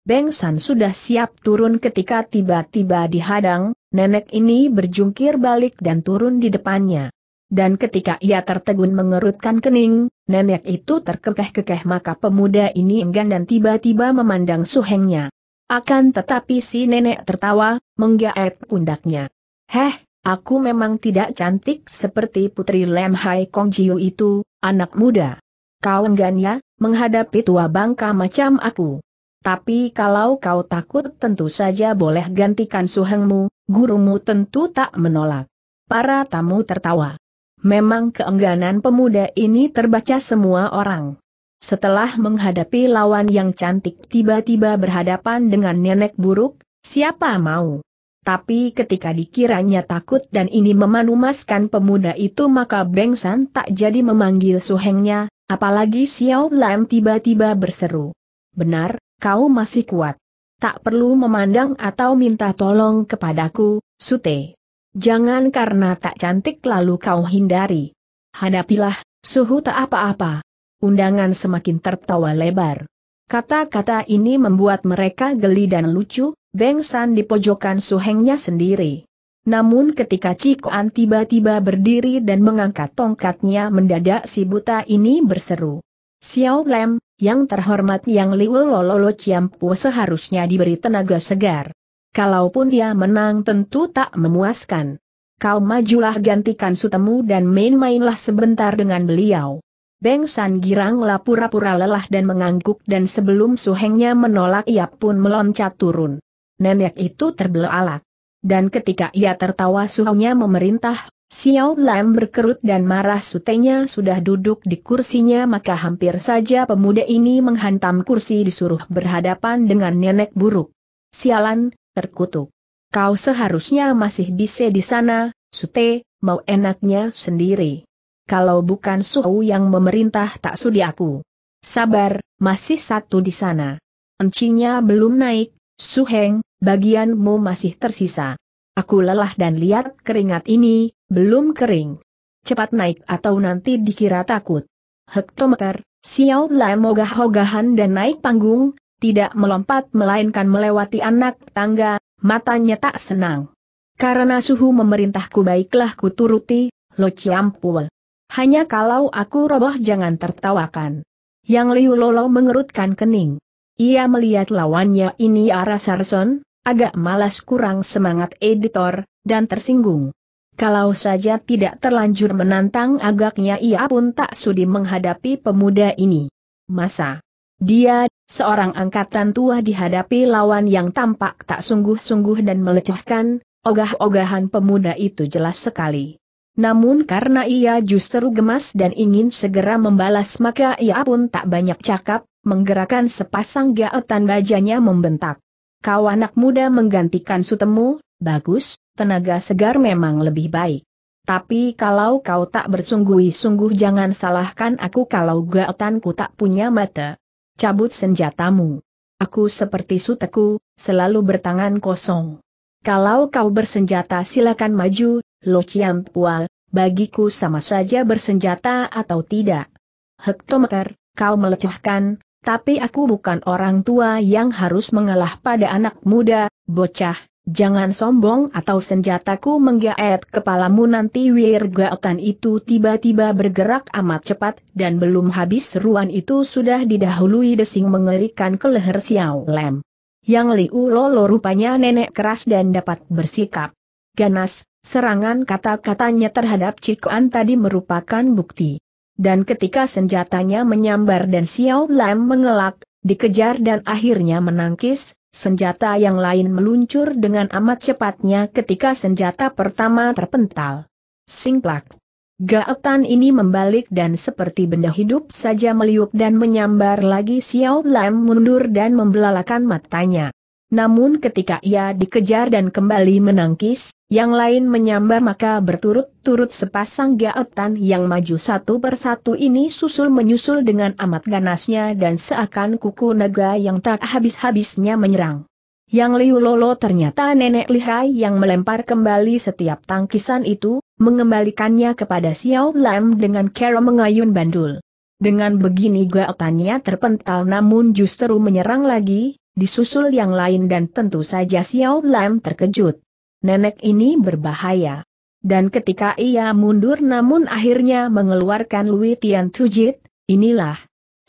Beng San sudah siap turun ketika tiba-tiba dihadang, nenek ini berjungkir balik dan turun di depannya. Dan ketika ia tertegun mengerutkan kening, nenek itu terkekeh-kekeh maka pemuda ini enggan dan tiba-tiba memandang suhengnya. Akan tetapi si nenek tertawa, menggaet pundaknya. Heh, aku memang tidak cantik seperti putri Lem Hai Kong Jiu itu, anak muda. Kau ya, menghadapi tua bangka macam aku. Tapi kalau kau takut tentu saja boleh gantikan suhengmu, gurumu tentu tak menolak. Para tamu tertawa. Memang keengganan pemuda ini terbaca semua orang. Setelah menghadapi lawan yang cantik tiba-tiba berhadapan dengan nenek buruk, siapa mau? Tapi ketika dikiranya takut dan ini memanumaskan pemuda itu maka Beng San tak jadi memanggil suhengnya, apalagi Xiao Lam tiba-tiba berseru. Benar, kau masih kuat. Tak perlu memandang atau minta tolong kepadaku, Sute. Jangan karena tak cantik lalu kau hindari. Hadapilah, suhu tak apa-apa undangan semakin tertawa lebar. Kata-kata ini membuat mereka geli dan lucu, Beng San di pojokan suhengnya sendiri. Namun ketika Cikoan tiba-tiba berdiri dan mengangkat tongkatnya mendadak si buta ini berseru. Xiao Lem, yang terhormat yang liul Lololo Ciampu seharusnya diberi tenaga segar. Kalaupun dia menang tentu tak memuaskan. Kau majulah gantikan sutemu dan main-mainlah sebentar dengan beliau. Beng San Girang lapura-pura lelah dan mengangguk dan sebelum suhengnya menolak ia pun meloncat turun. Nenek itu terbelalak. Dan ketika ia tertawa suhunya memerintah, Xiao Lam berkerut dan marah sutenya sudah duduk di kursinya maka hampir saja pemuda ini menghantam kursi disuruh berhadapan dengan nenek buruk. Sialan, terkutuk. Kau seharusnya masih bisa di sana, sute, mau enaknya sendiri kalau bukan Suhu yang memerintah tak sudi aku. Sabar, masih satu di sana. Encinya belum naik, Suheng, bagianmu masih tersisa. Aku lelah dan lihat keringat ini, belum kering. Cepat naik atau nanti dikira takut. Hektometer, Xiao Lai mogah-hogahan dan naik panggung, tidak melompat melainkan melewati anak tangga, matanya tak senang. Karena suhu memerintahku baiklah kuturuti. turuti, Lo Ciampul. Hanya kalau aku roboh jangan tertawakan. Yang Liu Lolo mengerutkan kening. Ia melihat lawannya ini arah Sarson, agak malas kurang semangat editor, dan tersinggung. Kalau saja tidak terlanjur menantang agaknya ia pun tak sudi menghadapi pemuda ini. Masa? Dia, seorang angkatan tua dihadapi lawan yang tampak tak sungguh-sungguh dan melecehkan, ogah-ogahan pemuda itu jelas sekali. Namun karena ia justru gemas dan ingin segera membalas maka ia pun tak banyak cakap, menggerakkan sepasang gaetan bajanya membentak. Kau anak muda menggantikan sutemu, bagus, tenaga segar memang lebih baik. Tapi kalau kau tak bersungguh-sungguh jangan salahkan aku kalau gaetanku tak punya mata. Cabut senjatamu. Aku seperti suteku, selalu bertangan kosong. Kalau kau bersenjata silakan maju, Lo Pua, bagiku sama saja bersenjata atau tidak. Hektometer, kau melecehkan, tapi aku bukan orang tua yang harus mengalah pada anak muda, bocah, jangan sombong atau senjataku menggaet kepalamu nanti wirgaotan itu tiba-tiba bergerak amat cepat dan belum habis seruan itu sudah didahului desing mengerikan ke leher Xiao Lem. Yang Liu Lolo rupanya nenek keras dan dapat bersikap ganas, Serangan kata-katanya terhadap Cikuan tadi merupakan bukti. Dan ketika senjatanya menyambar dan Xiao Lam mengelak, dikejar dan akhirnya menangkis, senjata yang lain meluncur dengan amat cepatnya ketika senjata pertama terpental. Singplak. Gaetan ini membalik dan seperti benda hidup saja meliuk dan menyambar lagi Xiao Lam mundur dan membelalakan matanya. Namun ketika ia dikejar dan kembali menangkis, yang lain menyambar maka berturut-turut sepasang gaetan yang maju satu persatu ini susul menyusul dengan amat ganasnya dan seakan kuku naga yang tak habis-habisnya menyerang. Yang Liu Lolo ternyata nenek lihai yang melempar kembali setiap tangkisan itu, mengembalikannya kepada Xiao Lam dengan cara mengayun bandul. Dengan begini gaetannya terpental namun justru menyerang lagi, disusul yang lain dan tentu saja Xiao Lam terkejut. Nenek ini berbahaya. Dan ketika ia mundur namun akhirnya mengeluarkan Lui Tian Tujit, inilah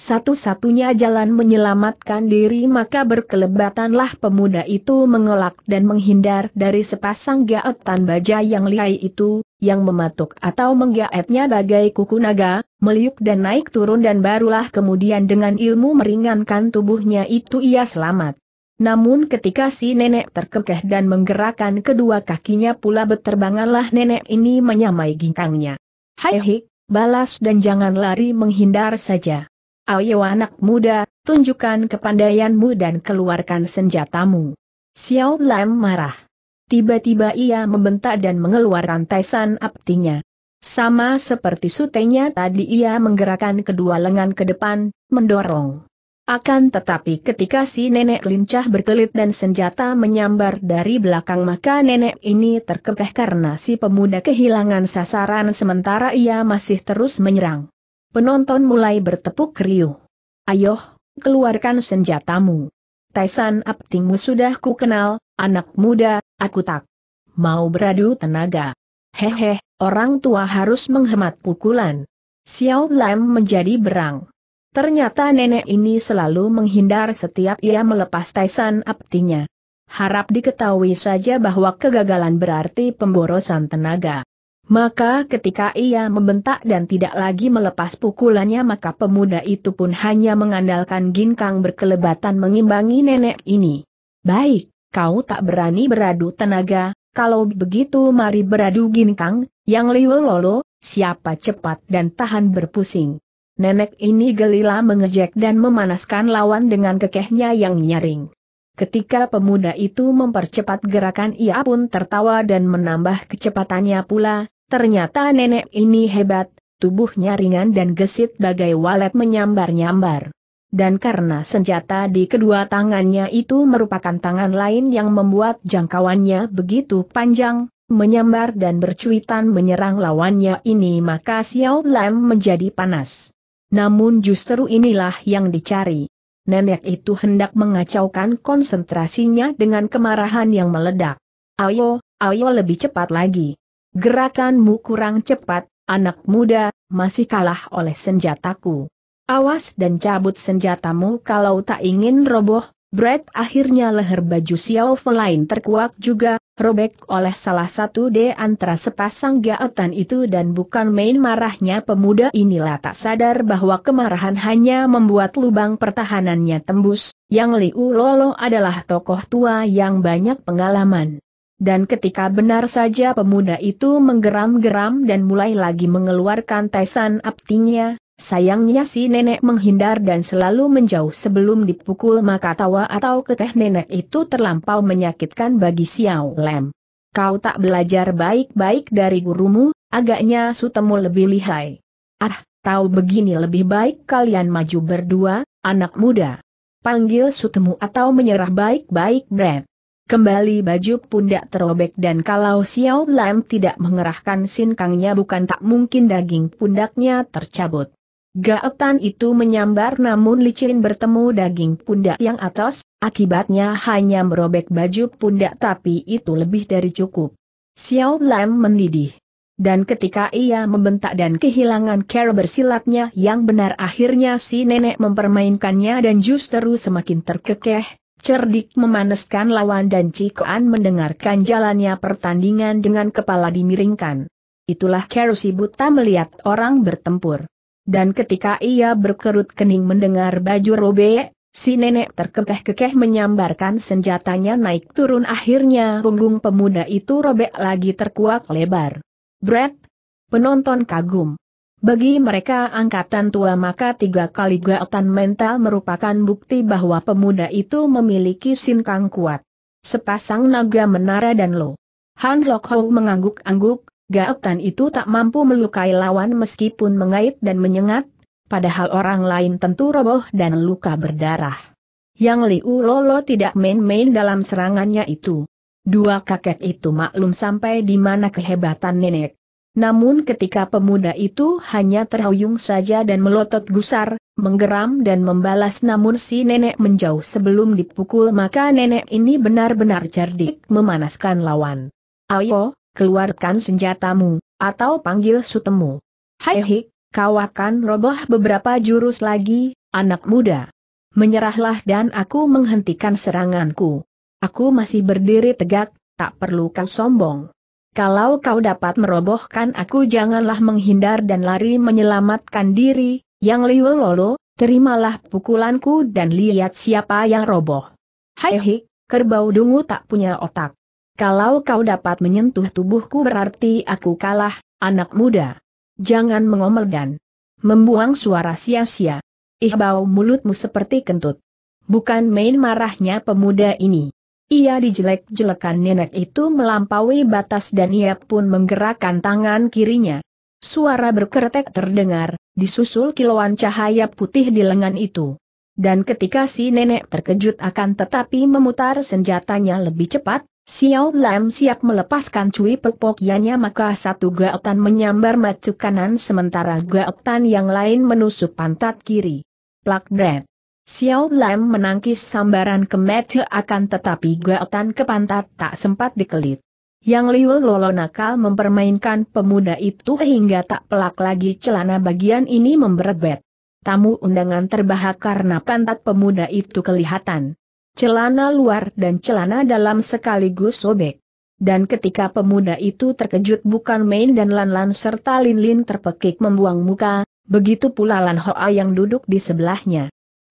satu-satunya jalan menyelamatkan diri maka berkelebatanlah pemuda itu mengelak dan menghindar dari sepasang gaetan baja yang lihai itu, yang mematuk atau menggaetnya bagai kuku naga, meliuk dan naik turun dan barulah kemudian dengan ilmu meringankan tubuhnya itu ia selamat. Namun ketika si nenek terkekeh dan menggerakkan kedua kakinya pula beterbanganlah nenek ini menyamai ginkangnya. Hai hik, balas dan jangan lari menghindar saja. Ayo anak muda, tunjukkan kepandaianmu dan keluarkan senjatamu. Xiao Lam marah. Tiba-tiba ia membentak dan mengeluarkan tesan aptinya. Sama seperti sutenya tadi ia menggerakkan kedua lengan ke depan, mendorong. Akan tetapi ketika si nenek lincah berkelit dan senjata menyambar dari belakang maka nenek ini terkekeh karena si pemuda kehilangan sasaran sementara ia masih terus menyerang. Penonton mulai bertepuk riuh. Ayo, keluarkan senjatamu. Taisan Aptingmu sudah ku kenal, anak muda, aku tak mau beradu tenaga. Hehe, orang tua harus menghemat pukulan. Xiao Lam menjadi berang. Ternyata nenek ini selalu menghindar setiap ia melepas Taisan Aptingnya. Harap diketahui saja bahwa kegagalan berarti pemborosan tenaga. Maka ketika ia membentak dan tidak lagi melepas pukulannya maka pemuda itu pun hanya mengandalkan ginkang berkelebatan mengimbangi nenek ini. Baik, kau tak berani beradu tenaga, kalau begitu mari beradu ginkang, yang liwe lolo, siapa cepat dan tahan berpusing. Nenek ini gelila mengejek dan memanaskan lawan dengan kekehnya yang nyaring. Ketika pemuda itu mempercepat gerakan ia pun tertawa dan menambah kecepatannya pula, Ternyata nenek ini hebat, tubuhnya ringan dan gesit bagai walet menyambar-nyambar. Dan karena senjata di kedua tangannya itu merupakan tangan lain yang membuat jangkauannya begitu panjang, menyambar dan bercuitan menyerang lawannya ini maka Xiao Lam menjadi panas. Namun justru inilah yang dicari. Nenek itu hendak mengacaukan konsentrasinya dengan kemarahan yang meledak. Ayo, ayo lebih cepat lagi. Gerakanmu kurang cepat, anak muda, masih kalah oleh senjataku. Awas dan cabut senjatamu kalau tak ingin roboh, Brad akhirnya leher baju Xiao lain terkuak juga, robek oleh salah satu de antara sepasang gaetan itu dan bukan main marahnya pemuda inilah tak sadar bahwa kemarahan hanya membuat lubang pertahanannya tembus, yang Liu Lolo adalah tokoh tua yang banyak pengalaman. Dan ketika benar saja pemuda itu menggeram-geram dan mulai lagi mengeluarkan tesan aptingnya, sayangnya si nenek menghindar dan selalu menjauh sebelum dipukul maka tawa atau keteh nenek itu terlampau menyakitkan bagi Xiao Lem. Kau tak belajar baik-baik dari gurumu, agaknya sutemu lebih lihai. Ah, tahu begini lebih baik kalian maju berdua, anak muda. Panggil sutemu atau menyerah baik-baik Brad. Kembali baju pundak terobek dan kalau Xiao Lam tidak mengerahkan sinkangnya bukan tak mungkin daging pundaknya tercabut. Gaetan itu menyambar namun licin bertemu daging pundak yang atas, akibatnya hanya merobek baju pundak tapi itu lebih dari cukup. Xiao Lam mendidih. Dan ketika ia membentak dan kehilangan cara bersilatnya yang benar akhirnya si nenek mempermainkannya dan justru semakin terkekeh, Cerdik memanaskan lawan dan Cikoan mendengarkan jalannya pertandingan dengan kepala dimiringkan. Itulah Kerusi buta melihat orang bertempur. Dan ketika ia berkerut kening mendengar baju robek, si nenek terkekeh-kekeh menyambarkan senjatanya naik turun akhirnya punggung pemuda itu robek lagi terkuak lebar. Brett! Penonton kagum. Bagi mereka angkatan tua maka tiga kali gaotan mental merupakan bukti bahwa pemuda itu memiliki sinkang kuat. Sepasang naga menara dan lo. Han Lok Hou mengangguk-angguk, gaotan itu tak mampu melukai lawan meskipun mengait dan menyengat, padahal orang lain tentu roboh dan luka berdarah. Yang Liu Lolo tidak main-main dalam serangannya itu. Dua kakek itu maklum sampai di mana kehebatan nenek. Namun ketika pemuda itu hanya terhuyung saja dan melotot gusar, menggeram dan membalas namun si nenek menjauh sebelum dipukul maka nenek ini benar-benar cerdik memanaskan lawan. Ayo, keluarkan senjatamu, atau panggil sutemu. Hai hik, kau akan roboh beberapa jurus lagi, anak muda. Menyerahlah dan aku menghentikan seranganku. Aku masih berdiri tegak, tak perlu kau sombong. Kalau kau dapat merobohkan aku janganlah menghindar dan lari menyelamatkan diri, yang liu lolo, terimalah pukulanku dan lihat siapa yang roboh. Hai hik, kerbau dungu tak punya otak. Kalau kau dapat menyentuh tubuhku berarti aku kalah, anak muda. Jangan mengomel dan membuang suara sia-sia. Ih bau mulutmu seperti kentut. Bukan main marahnya pemuda ini. Ia dijelek-jelekan nenek itu melampaui batas dan ia pun menggerakkan tangan kirinya. Suara berkeretek terdengar, disusul kilauan cahaya putih di lengan itu. Dan ketika si nenek terkejut akan tetapi memutar senjatanya lebih cepat, Xiao Lam siap melepaskan cuy pepokiannya maka satu gaotan menyambar macu kanan sementara gaotan yang lain menusuk pantat kiri. Plak bret. Xiao Lam menangkis sambaran kemet akan tetapi gaotan ke pantat tak sempat dikelit. Yang Liu Lolo nakal mempermainkan pemuda itu hingga tak pelak lagi celana bagian ini memberebet. Tamu undangan terbahak karena pantat pemuda itu kelihatan. Celana luar dan celana dalam sekaligus sobek. Dan ketika pemuda itu terkejut bukan main dan Lan-Lan serta Lin-Lin terpekik membuang muka, begitu pula Lan Hoa yang duduk di sebelahnya.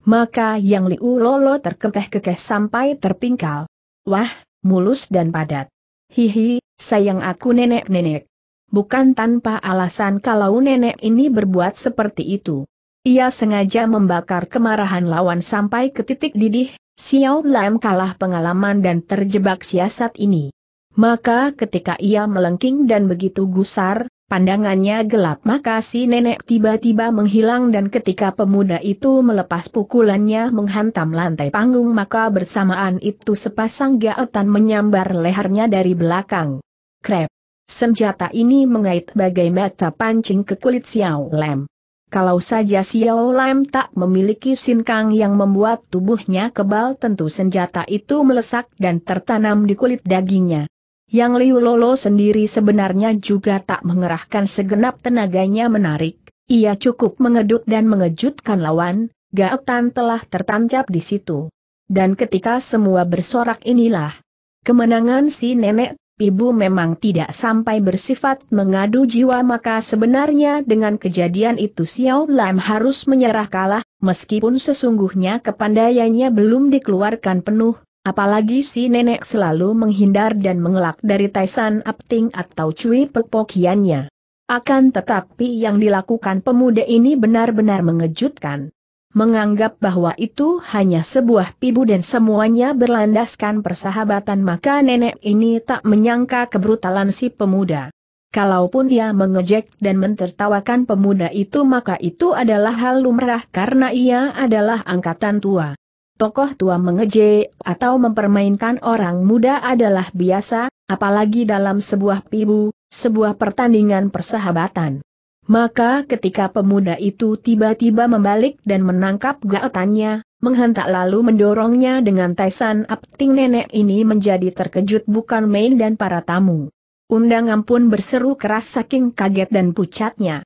Maka yang Liu Lolo terkekeh-kekeh sampai terpingkal. Wah, mulus dan padat. Hihi, sayang aku nenek-nenek. Bukan tanpa alasan kalau nenek ini berbuat seperti itu. Ia sengaja membakar kemarahan lawan sampai ke titik didih, Xiao Lam kalah pengalaman dan terjebak siasat ini. Maka ketika ia melengking dan begitu gusar, Pandangannya gelap maka si nenek tiba-tiba menghilang dan ketika pemuda itu melepas pukulannya menghantam lantai panggung maka bersamaan itu sepasang gaetan menyambar lehernya dari belakang. Krep. Senjata ini mengait bagai mata pancing ke kulit Xiao Lam. Kalau saja Xiao Lam tak memiliki sinkang yang membuat tubuhnya kebal tentu senjata itu melesak dan tertanam di kulit dagingnya. Yang Liu Lolo sendiri sebenarnya juga tak mengerahkan segenap tenaganya menarik, ia cukup mengeduk dan mengejutkan lawan, Gaetan telah tertancap di situ. Dan ketika semua bersorak inilah, kemenangan si nenek Ibu memang tidak sampai bersifat mengadu jiwa maka sebenarnya dengan kejadian itu Xiao Lam harus menyerah kalah, meskipun sesungguhnya kepandaiannya belum dikeluarkan penuh, Apalagi si nenek selalu menghindar dan mengelak dari Taisan Apting atau Cui Pekpokiannya. Akan tetapi yang dilakukan pemuda ini benar-benar mengejutkan. Menganggap bahwa itu hanya sebuah pibu dan semuanya berlandaskan persahabatan maka nenek ini tak menyangka kebrutalan si pemuda. Kalaupun ia mengejek dan mentertawakan pemuda itu maka itu adalah hal lumrah karena ia adalah angkatan tua tokoh tua mengeje atau mempermainkan orang muda adalah biasa, apalagi dalam sebuah pibu, sebuah pertandingan persahabatan. Maka ketika pemuda itu tiba-tiba membalik dan menangkap gaetannya, menghentak lalu mendorongnya dengan taisan apting nenek ini menjadi terkejut bukan main dan para tamu. Undangan pun berseru keras saking kaget dan pucatnya.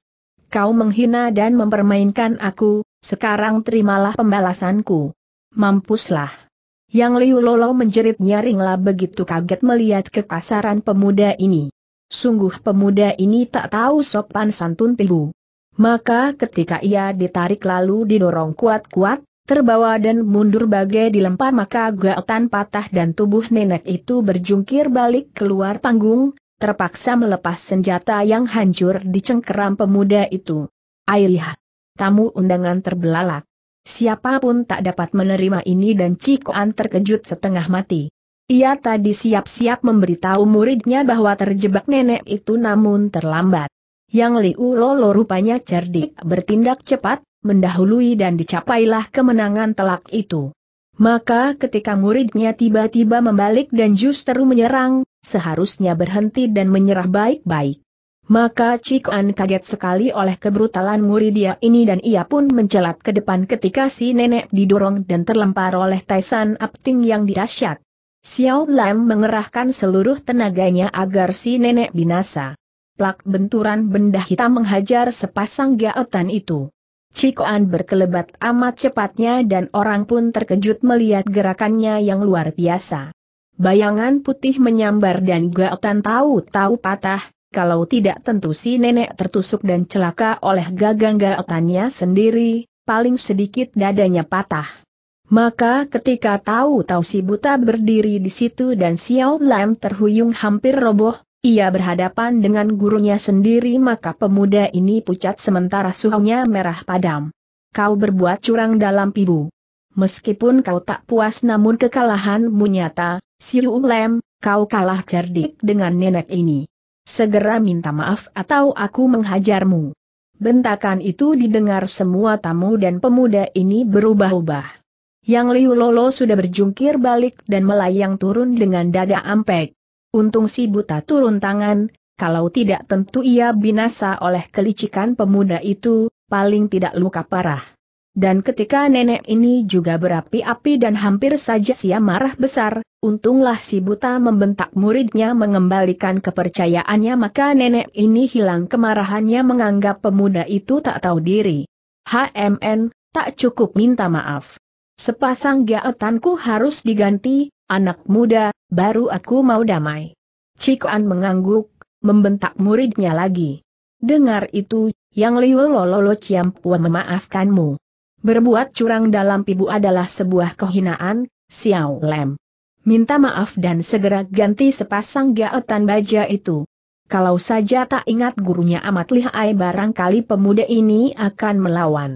Kau menghina dan mempermainkan aku, sekarang terimalah pembalasanku. Mampuslah. Yang Liu Lolo menjerit nyaringlah begitu kaget melihat kekasaran pemuda ini. Sungguh pemuda ini tak tahu sopan santun pilu. Maka ketika ia ditarik lalu didorong kuat-kuat, terbawa dan mundur bagai dilempar maka gaotan patah dan tubuh nenek itu berjungkir balik keluar panggung, terpaksa melepas senjata yang hancur di cengkeram pemuda itu. Airiha, Tamu undangan terbelalak. Siapapun tak dapat menerima ini dan Cikoan terkejut setengah mati. Ia tadi siap-siap memberitahu muridnya bahwa terjebak nenek itu namun terlambat. Yang Liu Lolo rupanya cerdik bertindak cepat, mendahului dan dicapailah kemenangan telak itu. Maka ketika muridnya tiba-tiba membalik dan justru menyerang, seharusnya berhenti dan menyerah baik-baik. Maka Cik kaget sekali oleh kebrutalan murid dia ini dan ia pun mencelat ke depan ketika si nenek didorong dan terlempar oleh Taisan Apting yang dirasyat. Xiao Lam mengerahkan seluruh tenaganya agar si nenek binasa. Plak benturan benda hitam menghajar sepasang gaotan itu. Cikoan berkelebat amat cepatnya dan orang pun terkejut melihat gerakannya yang luar biasa. Bayangan putih menyambar dan gaotan tahu-tahu patah, kalau tidak tentu si nenek tertusuk dan celaka oleh gagang gaotannya sendiri, paling sedikit dadanya patah. Maka ketika tahu-tahu si buta berdiri di situ dan Xiao Lam terhuyung hampir roboh, ia berhadapan dengan gurunya sendiri maka pemuda ini pucat sementara suhunya merah padam. Kau berbuat curang dalam pibu. Meskipun kau tak puas namun kekalahanmu nyata, Xiao Lam, kau kalah cerdik dengan nenek ini segera minta maaf atau aku menghajarmu. Bentakan itu didengar semua tamu dan pemuda ini berubah-ubah. Yang Liu Lolo sudah berjungkir balik dan melayang turun dengan dada ampek. Untung si buta turun tangan, kalau tidak tentu ia binasa oleh kelicikan pemuda itu, paling tidak luka parah. Dan ketika nenek ini juga berapi-api dan hampir saja sia marah besar, untunglah si buta membentak muridnya mengembalikan kepercayaannya maka nenek ini hilang kemarahannya menganggap pemuda itu tak tahu diri. HMN, tak cukup minta maaf. Sepasang gaetanku harus diganti, anak muda, baru aku mau damai. Cikuan mengangguk, membentak muridnya lagi. Dengar itu, yang Liu Lololo ciampuan memaafkanmu. Berbuat curang dalam pibu adalah sebuah kehinaan, Xiao Lem. Minta maaf dan segera ganti sepasang gaetan baja itu. Kalau saja tak ingat gurunya amat lihai barangkali pemuda ini akan melawan.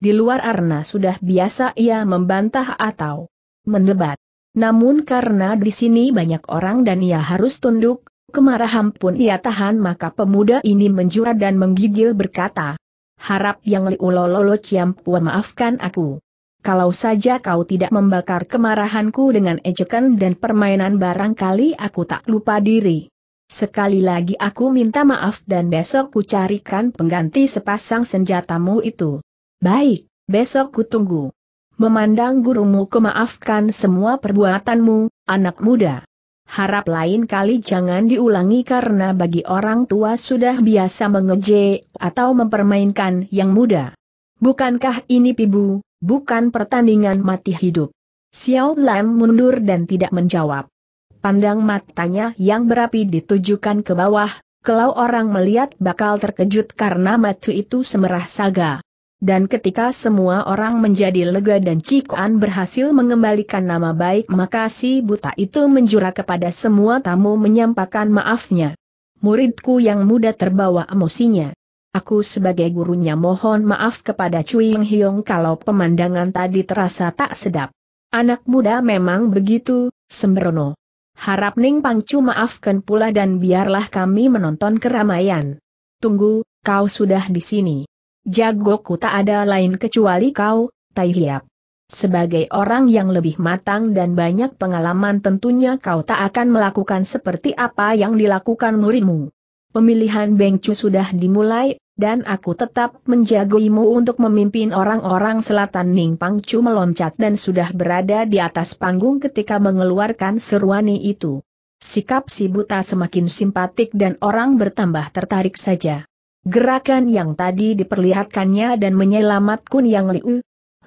Di luar arna sudah biasa ia membantah atau mendebat. Namun karena di sini banyak orang dan ia harus tunduk, kemarahan pun ia tahan maka pemuda ini menjura dan menggigil berkata, harap yang liulololo ciampua maafkan aku. Kalau saja kau tidak membakar kemarahanku dengan ejekan dan permainan barangkali aku tak lupa diri. Sekali lagi aku minta maaf dan besok ku carikan pengganti sepasang senjatamu itu. Baik, besok ku tunggu. Memandang gurumu kemaafkan semua perbuatanmu, anak muda harap lain kali jangan diulangi karena bagi orang tua sudah biasa mengeje atau mempermainkan yang muda. Bukankah ini pibu, bukan pertandingan mati hidup? Xiao Lam mundur dan tidak menjawab. Pandang matanya yang berapi ditujukan ke bawah, kalau orang melihat bakal terkejut karena matu itu semerah saga. Dan ketika semua orang menjadi lega dan Cikuan berhasil mengembalikan nama baik maka si buta itu menjura kepada semua tamu menyampaikan maafnya. Muridku yang muda terbawa emosinya. Aku sebagai gurunya mohon maaf kepada Cui Yang Hiong kalau pemandangan tadi terasa tak sedap. Anak muda memang begitu, sembrono. Harap Ning Pangcu maafkan pula dan biarlah kami menonton keramaian. Tunggu, kau sudah di sini. Jagoku tak ada lain kecuali kau, Tai Hiap. Sebagai orang yang lebih matang dan banyak pengalaman tentunya kau tak akan melakukan seperti apa yang dilakukan muridmu. Pemilihan Bengcu sudah dimulai, dan aku tetap menjagoimu untuk memimpin orang-orang selatan Ning Pangcu meloncat dan sudah berada di atas panggung ketika mengeluarkan seruani itu. Sikap si buta semakin simpatik dan orang bertambah tertarik saja. Gerakan yang tadi diperlihatkannya dan menyelamat Kun Yang Liu,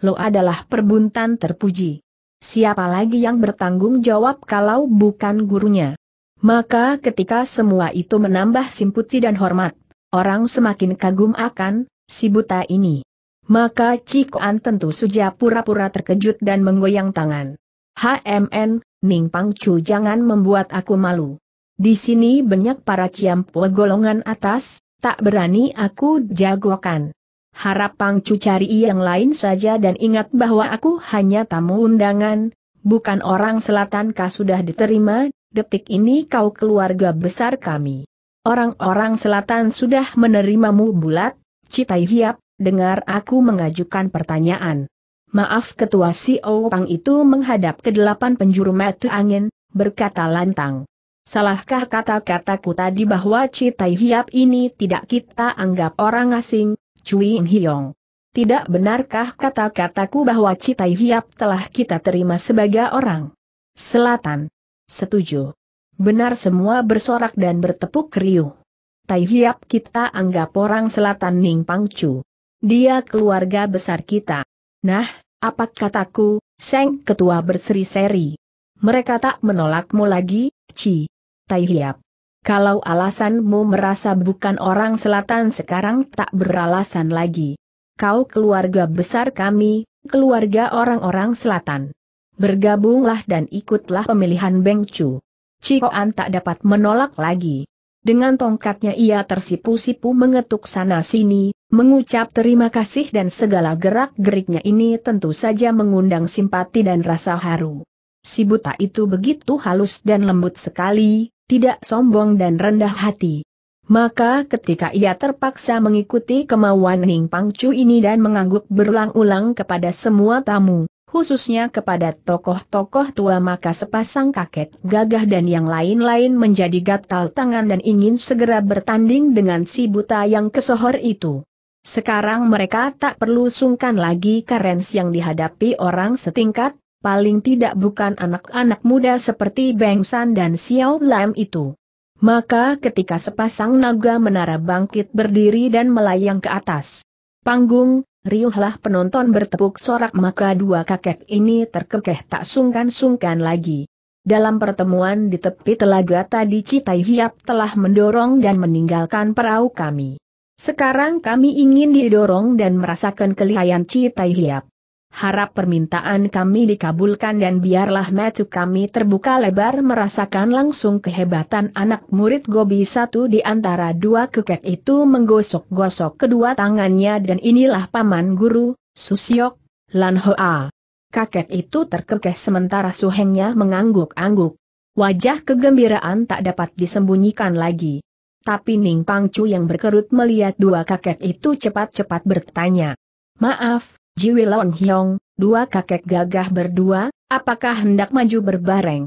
Lo adalah perbuntan terpuji. Siapa lagi yang bertanggung jawab kalau bukan gurunya? Maka ketika semua itu menambah simputi dan hormat, orang semakin kagum akan si buta ini. Maka Cikoan tentu saja pura-pura terkejut dan menggoyang tangan. HMN, Ning Pangcu jangan membuat aku malu. Di sini banyak para ciampu golongan atas, Tak berani aku jagokan. Harap Pangcu cari yang lain saja dan ingat bahwa aku hanya tamu undangan, bukan orang selatan kah sudah diterima, detik ini kau keluarga besar kami. Orang-orang selatan sudah menerimamu bulat, Citai Hiap, dengar aku mengajukan pertanyaan. Maaf ketua si Pang itu menghadap ke delapan penjuru metu angin, berkata lantang. Salahkah kata-kataku tadi bahwa Citai Hiap ini tidak kita anggap orang asing, Cui In Tidak benarkah kata-kataku bahwa Citai Hiap telah kita terima sebagai orang selatan? Setuju. Benar semua bersorak dan bertepuk riuh. Tai Hiap kita anggap orang selatan Ning Pangcu. Dia keluarga besar kita. Nah, apa kataku, Seng Ketua berseri-seri. Mereka tak menolakmu lagi, Ci. Tai Hiap. Kalau alasanmu merasa bukan orang selatan sekarang tak beralasan lagi. Kau keluarga besar kami, keluarga orang-orang selatan. Bergabunglah dan ikutlah pemilihan Beng Chu. Cikoan tak dapat menolak lagi. Dengan tongkatnya ia tersipu-sipu mengetuk sana-sini, mengucap terima kasih dan segala gerak-geriknya ini tentu saja mengundang simpati dan rasa haru. Si buta itu begitu halus dan lembut sekali, tidak sombong dan rendah hati. Maka ketika ia terpaksa mengikuti kemauan Ning Pangcu ini dan mengangguk berulang-ulang kepada semua tamu, khususnya kepada tokoh-tokoh tua maka sepasang kakek gagah dan yang lain-lain menjadi gatal tangan dan ingin segera bertanding dengan si buta yang kesohor itu. Sekarang mereka tak perlu sungkan lagi karens yang dihadapi orang setingkat, paling tidak bukan anak-anak muda seperti Beng San dan Xiao Lam itu. Maka ketika sepasang naga menara bangkit berdiri dan melayang ke atas panggung, riuhlah penonton bertepuk sorak maka dua kakek ini terkekeh tak sungkan-sungkan lagi. Dalam pertemuan di tepi telaga tadi Citai Hiap telah mendorong dan meninggalkan perahu kami. Sekarang kami ingin didorong dan merasakan kelihayan Citai Hiap harap permintaan kami dikabulkan dan biarlah mata kami terbuka lebar merasakan langsung kehebatan anak murid Gobi satu di antara dua kekek itu menggosok-gosok kedua tangannya dan inilah paman guru, Susiok, Lan Hoa. Kakek itu terkekeh sementara suhengnya mengangguk-angguk. Wajah kegembiraan tak dapat disembunyikan lagi. Tapi Ning Pangcu yang berkerut melihat dua kakek itu cepat-cepat bertanya. Maaf, Jiwi Lon Hyong, dua kakek gagah berdua, apakah hendak maju berbareng?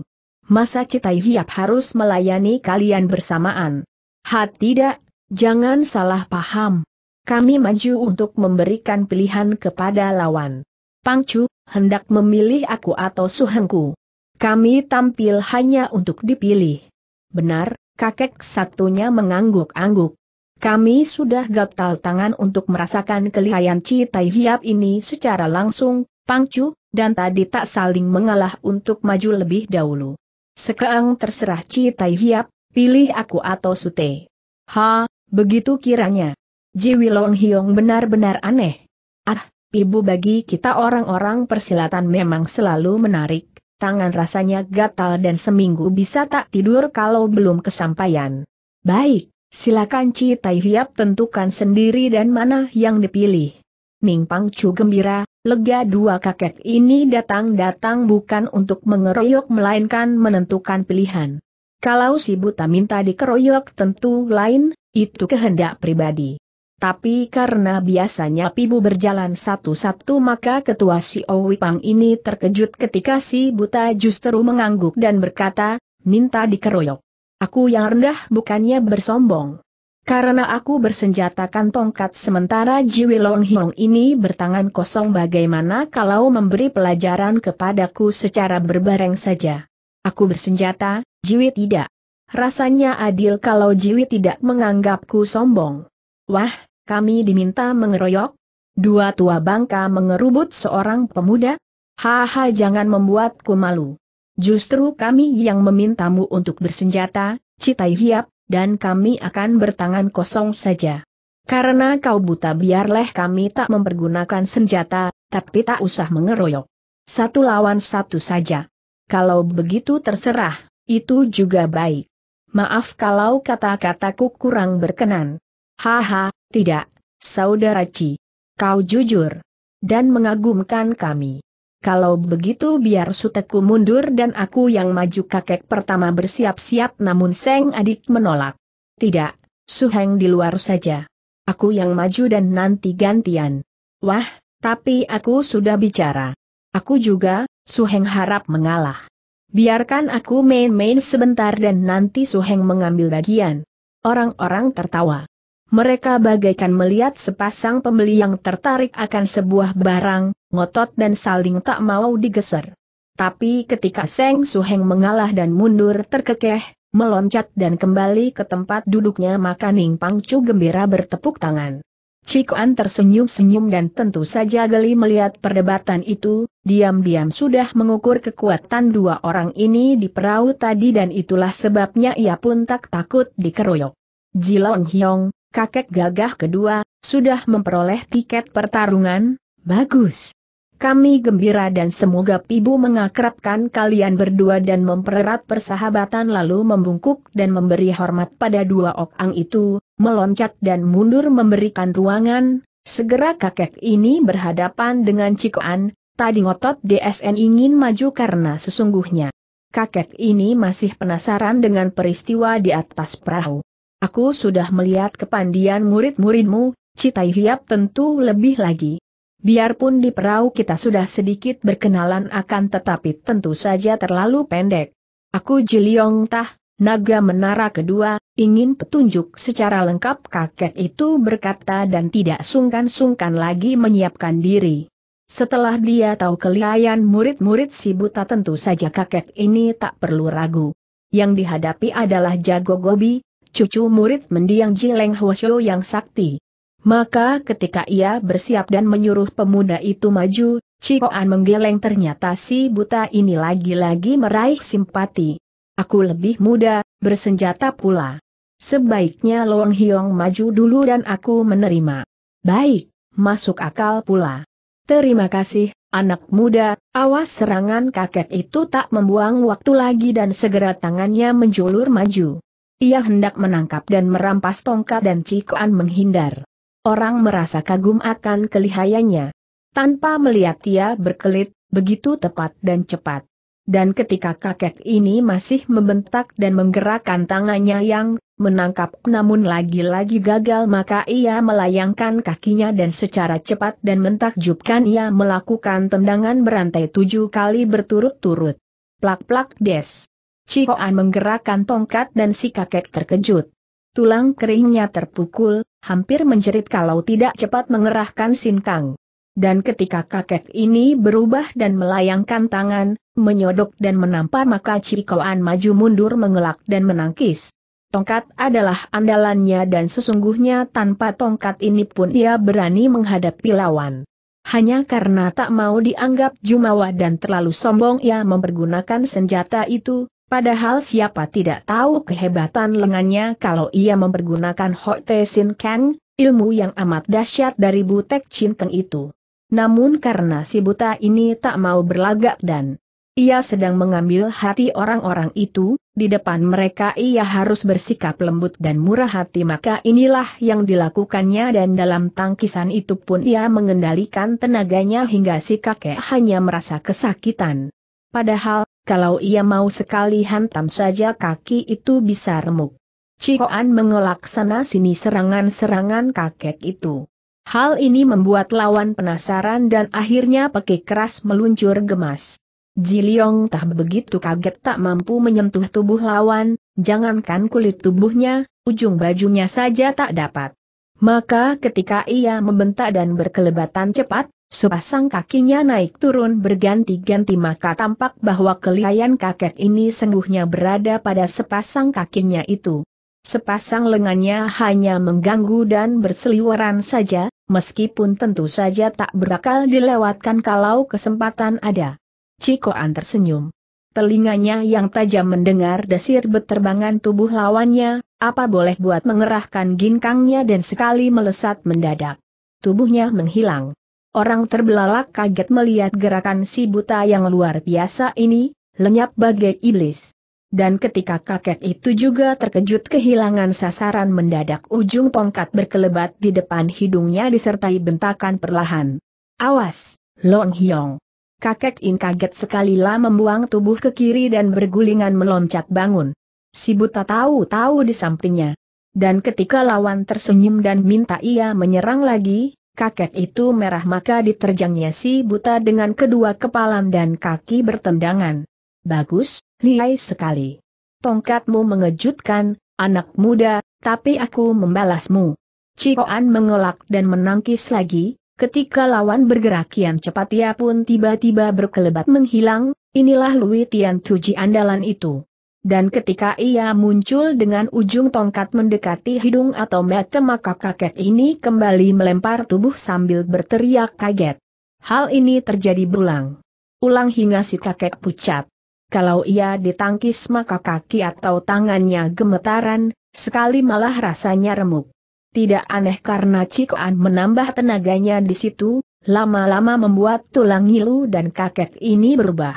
Masa Citai Hiap harus melayani kalian bersamaan? Ha tidak, jangan salah paham. Kami maju untuk memberikan pilihan kepada lawan. Pangcu, hendak memilih aku atau suhengku. Kami tampil hanya untuk dipilih. Benar, kakek satunya mengangguk-angguk. Kami sudah gatal tangan untuk merasakan kelihayan Citai Hiap ini secara langsung, Pangcu, dan tadi tak saling mengalah untuk maju lebih dahulu. Sekarang terserah Citai Hiap, pilih aku atau Sute. Ha, begitu kiranya. Jiwi Long Hiong benar-benar aneh. Ah, ibu bagi kita orang-orang persilatan memang selalu menarik, tangan rasanya gatal dan seminggu bisa tak tidur kalau belum kesampaian. Baik, Silakan Ci Tai Hiap tentukan sendiri dan mana yang dipilih. Ning Pang Chu gembira, lega dua kakek ini datang-datang bukan untuk mengeroyok melainkan menentukan pilihan. Kalau si buta minta dikeroyok tentu lain, itu kehendak pribadi. Tapi karena biasanya pibu berjalan satu-satu maka ketua si Owi Pang ini terkejut ketika si buta justru mengangguk dan berkata, minta dikeroyok. Aku yang rendah bukannya bersombong. Karena aku bersenjatakan tongkat sementara Jiwi Long Hiong ini bertangan kosong bagaimana kalau memberi pelajaran kepadaku secara berbareng saja. Aku bersenjata, Jiwi tidak. Rasanya adil kalau Jiwi tidak menganggapku sombong. Wah, kami diminta mengeroyok? Dua tua bangka mengerubut seorang pemuda? Haha jangan membuatku malu. Justru kami yang memintamu untuk bersenjata, citai hiap, dan kami akan bertangan kosong saja. Karena kau buta biarlah kami tak mempergunakan senjata, tapi tak usah mengeroyok. Satu lawan satu saja. Kalau begitu terserah, itu juga baik. Maaf kalau kata-kataku kurang berkenan. Haha, tidak, saudara Ci. Kau jujur. Dan mengagumkan kami. Kalau begitu biar suteku mundur dan aku yang maju kakek pertama bersiap-siap namun Seng adik menolak. Tidak, Suheng di luar saja. Aku yang maju dan nanti gantian. Wah, tapi aku sudah bicara. Aku juga, Suheng harap mengalah. Biarkan aku main-main sebentar dan nanti Suheng mengambil bagian. Orang-orang tertawa. Mereka bagaikan melihat sepasang pembeli yang tertarik akan sebuah barang, ngotot dan saling tak mau digeser. Tapi ketika Seng Suheng mengalah dan mundur terkekeh, meloncat dan kembali ke tempat duduknya maka Ning Pangcu gembira bertepuk tangan. Cikuan tersenyum-senyum dan tentu saja geli melihat perdebatan itu, diam-diam sudah mengukur kekuatan dua orang ini di perahu tadi dan itulah sebabnya ia pun tak takut dikeroyok. Jilong Hyong, kakek gagah kedua, sudah memperoleh tiket pertarungan, Bagus. Kami gembira dan semoga Ibu mengakrabkan kalian berdua dan mempererat persahabatan lalu membungkuk dan memberi hormat pada dua okang itu, meloncat dan mundur memberikan ruangan, segera kakek ini berhadapan dengan Cikoan, tadi ngotot DSN ingin maju karena sesungguhnya. Kakek ini masih penasaran dengan peristiwa di atas perahu. Aku sudah melihat kepandian murid-muridmu, Citai Hiap tentu lebih lagi. Biarpun di perahu kita sudah sedikit berkenalan akan tetapi tentu saja terlalu pendek. Aku Jiliong Tah, naga menara kedua, ingin petunjuk secara lengkap kakek itu berkata dan tidak sungkan-sungkan lagi menyiapkan diri. Setelah dia tahu kelihayan murid-murid si buta tentu saja kakek ini tak perlu ragu. Yang dihadapi adalah Jago Gobi, cucu murid mendiang Jileng Hwasyo yang sakti. Maka ketika ia bersiap dan menyuruh pemuda itu maju, Cikoan menggeleng ternyata si buta ini lagi-lagi meraih simpati. Aku lebih muda, bersenjata pula. Sebaiknya Long Hiong maju dulu dan aku menerima. Baik, masuk akal pula. Terima kasih, anak muda, awas serangan kakek itu tak membuang waktu lagi dan segera tangannya menjulur maju. Ia hendak menangkap dan merampas tongkat dan Cikoan menghindar orang merasa kagum akan kelihayanya, Tanpa melihat ia berkelit, begitu tepat dan cepat. Dan ketika kakek ini masih membentak dan menggerakkan tangannya yang menangkap namun lagi-lagi gagal maka ia melayangkan kakinya dan secara cepat dan mentakjubkan ia melakukan tendangan berantai tujuh kali berturut-turut. Plak-plak des. Cikoan menggerakkan tongkat dan si kakek terkejut. Tulang keringnya terpukul, hampir menjerit kalau tidak cepat mengerahkan sinkang. Dan ketika kakek ini berubah dan melayangkan tangan, menyodok dan menampar maka Cikoan maju mundur mengelak dan menangkis. Tongkat adalah andalannya dan sesungguhnya tanpa tongkat ini pun ia berani menghadapi lawan. Hanya karena tak mau dianggap jumawa dan terlalu sombong ia mempergunakan senjata itu, Padahal siapa tidak tahu kehebatan lengannya kalau ia mempergunakan Te Sin Kang, ilmu yang amat dahsyat dari Butek Cinteng itu. Namun karena si buta ini tak mau berlagak dan ia sedang mengambil hati orang-orang itu, di depan mereka ia harus bersikap lembut dan murah hati maka inilah yang dilakukannya dan dalam tangkisan itu pun ia mengendalikan tenaganya hingga si kakek hanya merasa kesakitan. Padahal, kalau ia mau sekali hantam saja kaki itu bisa remuk. Cikoan mengelak sana sini serangan-serangan kakek itu. Hal ini membuat lawan penasaran dan akhirnya peki keras meluncur gemas. Jiliong tak begitu kaget tak mampu menyentuh tubuh lawan, jangankan kulit tubuhnya, ujung bajunya saja tak dapat. Maka ketika ia membentak dan berkelebatan cepat, Sepasang kakinya naik turun berganti-ganti maka tampak bahwa kelihayan kakek ini sungguhnya berada pada sepasang kakinya itu. Sepasang lengannya hanya mengganggu dan berseliweran saja, meskipun tentu saja tak berakal dilewatkan kalau kesempatan ada. Cikoan tersenyum. Telinganya yang tajam mendengar desir beterbangan tubuh lawannya, apa boleh buat mengerahkan ginkangnya dan sekali melesat mendadak. Tubuhnya menghilang. Orang terbelalak kaget melihat gerakan si buta yang luar biasa ini, lenyap bagai iblis. Dan ketika kakek itu juga terkejut kehilangan sasaran mendadak ujung tongkat berkelebat di depan hidungnya disertai bentakan perlahan. Awas, Long Hyong. Kakek In kaget sekali lah membuang tubuh ke kiri dan bergulingan meloncat bangun. Si buta tahu-tahu di sampingnya. Dan ketika lawan tersenyum dan minta ia menyerang lagi, kakek itu merah maka diterjangnya si buta dengan kedua kepalan dan kaki bertendangan. Bagus, lihai sekali. Tongkatmu mengejutkan, anak muda, tapi aku membalasmu. Cikoan mengelak dan menangkis lagi, ketika lawan bergerak kian cepat ia pun tiba-tiba berkelebat menghilang, inilah Lui Tian Tuji andalan itu. Dan ketika ia muncul dengan ujung tongkat mendekati hidung atau mata maka kakek ini kembali melempar tubuh sambil berteriak kaget. Hal ini terjadi berulang. Ulang hingga si kakek pucat. Kalau ia ditangkis maka kaki atau tangannya gemetaran, sekali malah rasanya remuk. Tidak aneh karena Cikoan menambah tenaganya di situ, lama-lama membuat tulang ngilu dan kakek ini berubah.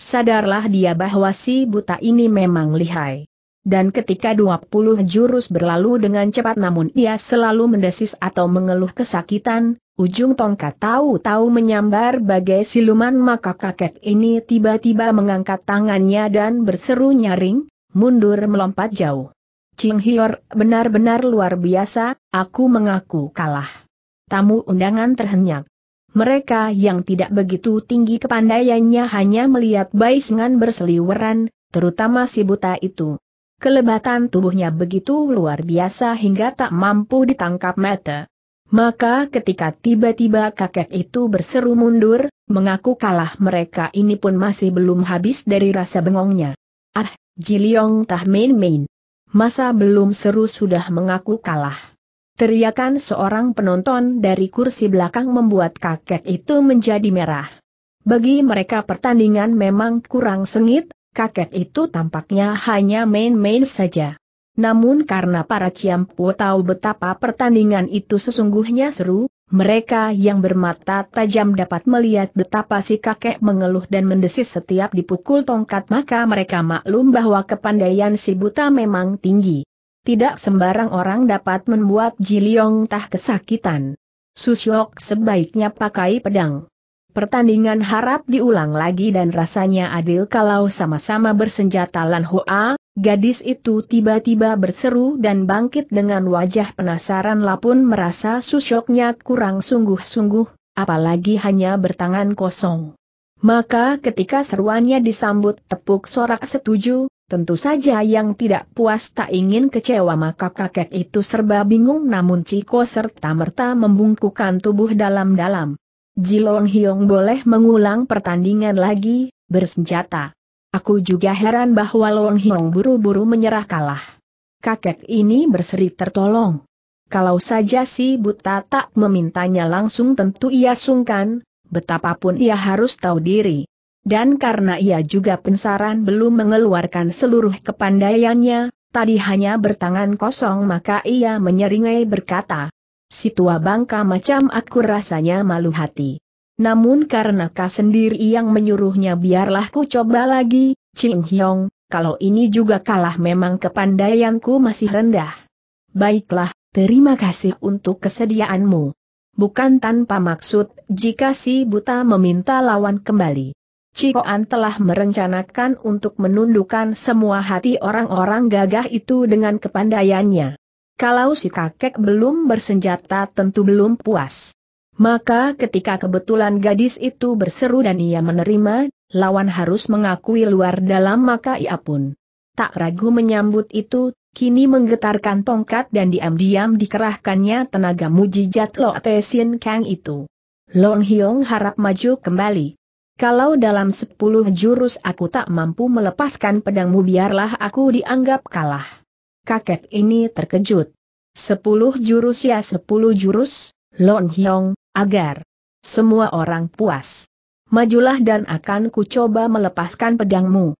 Sadarlah dia bahwa si buta ini memang lihai. Dan ketika 20 jurus berlalu dengan cepat namun ia selalu mendesis atau mengeluh kesakitan, ujung tongkat tahu-tahu menyambar bagai siluman maka kakek ini tiba-tiba mengangkat tangannya dan berseru nyaring, mundur melompat jauh. Ching Hior, benar-benar luar biasa, aku mengaku kalah. Tamu undangan terhenyak. Mereka yang tidak begitu tinggi kepandaiannya hanya melihat Baisengan berseliweran, terutama si buta itu. Kelebatan tubuhnya begitu luar biasa hingga tak mampu ditangkap mata. Maka ketika tiba-tiba kakek itu berseru mundur, mengaku kalah mereka ini pun masih belum habis dari rasa bengongnya. Ah, Jiliong tah main-main. Masa belum seru sudah mengaku kalah. Teriakan seorang penonton dari kursi belakang membuat kakek itu menjadi merah. Bagi mereka pertandingan memang kurang sengit, kakek itu tampaknya hanya main-main saja. Namun karena para Ciampu tahu betapa pertandingan itu sesungguhnya seru, mereka yang bermata tajam dapat melihat betapa si kakek mengeluh dan mendesis setiap dipukul tongkat maka mereka maklum bahwa kepandaian si buta memang tinggi tidak sembarang orang dapat membuat Jiliong Tah kesakitan. Susyok sebaiknya pakai pedang. Pertandingan harap diulang lagi dan rasanya adil kalau sama-sama bersenjata Lan Hoa, gadis itu tiba-tiba berseru dan bangkit dengan wajah penasaran lapun merasa susyoknya kurang sungguh-sungguh, apalagi hanya bertangan kosong. Maka ketika seruannya disambut tepuk sorak setuju, Tentu saja yang tidak puas tak ingin kecewa maka kakek itu serba bingung namun Ciko serta-merta membungkukan tubuh dalam-dalam. Jilong Hiong boleh mengulang pertandingan lagi, bersenjata. Aku juga heran bahwa Long Hiong buru-buru menyerah kalah. Kakek ini berseri tertolong. Kalau saja si buta tak memintanya langsung tentu ia sungkan, betapapun ia harus tahu diri. Dan karena ia juga pensaran belum mengeluarkan seluruh kepandaiannya, tadi hanya bertangan kosong maka ia menyeringai berkata, Si tua bangka macam aku rasanya malu hati. Namun karena kau sendiri yang menyuruhnya biarlah ku coba lagi, Ching Hyong, kalau ini juga kalah memang kepandaianku masih rendah. Baiklah, terima kasih untuk kesediaanmu. Bukan tanpa maksud, jika si buta meminta lawan kembali. Cikoan telah merencanakan untuk menundukkan semua hati orang-orang gagah itu dengan kepandaiannya. Kalau si kakek belum bersenjata tentu belum puas. Maka ketika kebetulan gadis itu berseru dan ia menerima, lawan harus mengakui luar dalam maka ia pun tak ragu menyambut itu, kini menggetarkan tongkat dan diam-diam dikerahkannya tenaga mujijat Lo Tesin Kang itu. Long Hiong harap maju kembali. Kalau dalam sepuluh jurus aku tak mampu melepaskan pedangmu biarlah aku dianggap kalah. Kakek ini terkejut. Sepuluh jurus ya sepuluh jurus, Lon Hyong, agar semua orang puas. Majulah dan akan ku coba melepaskan pedangmu.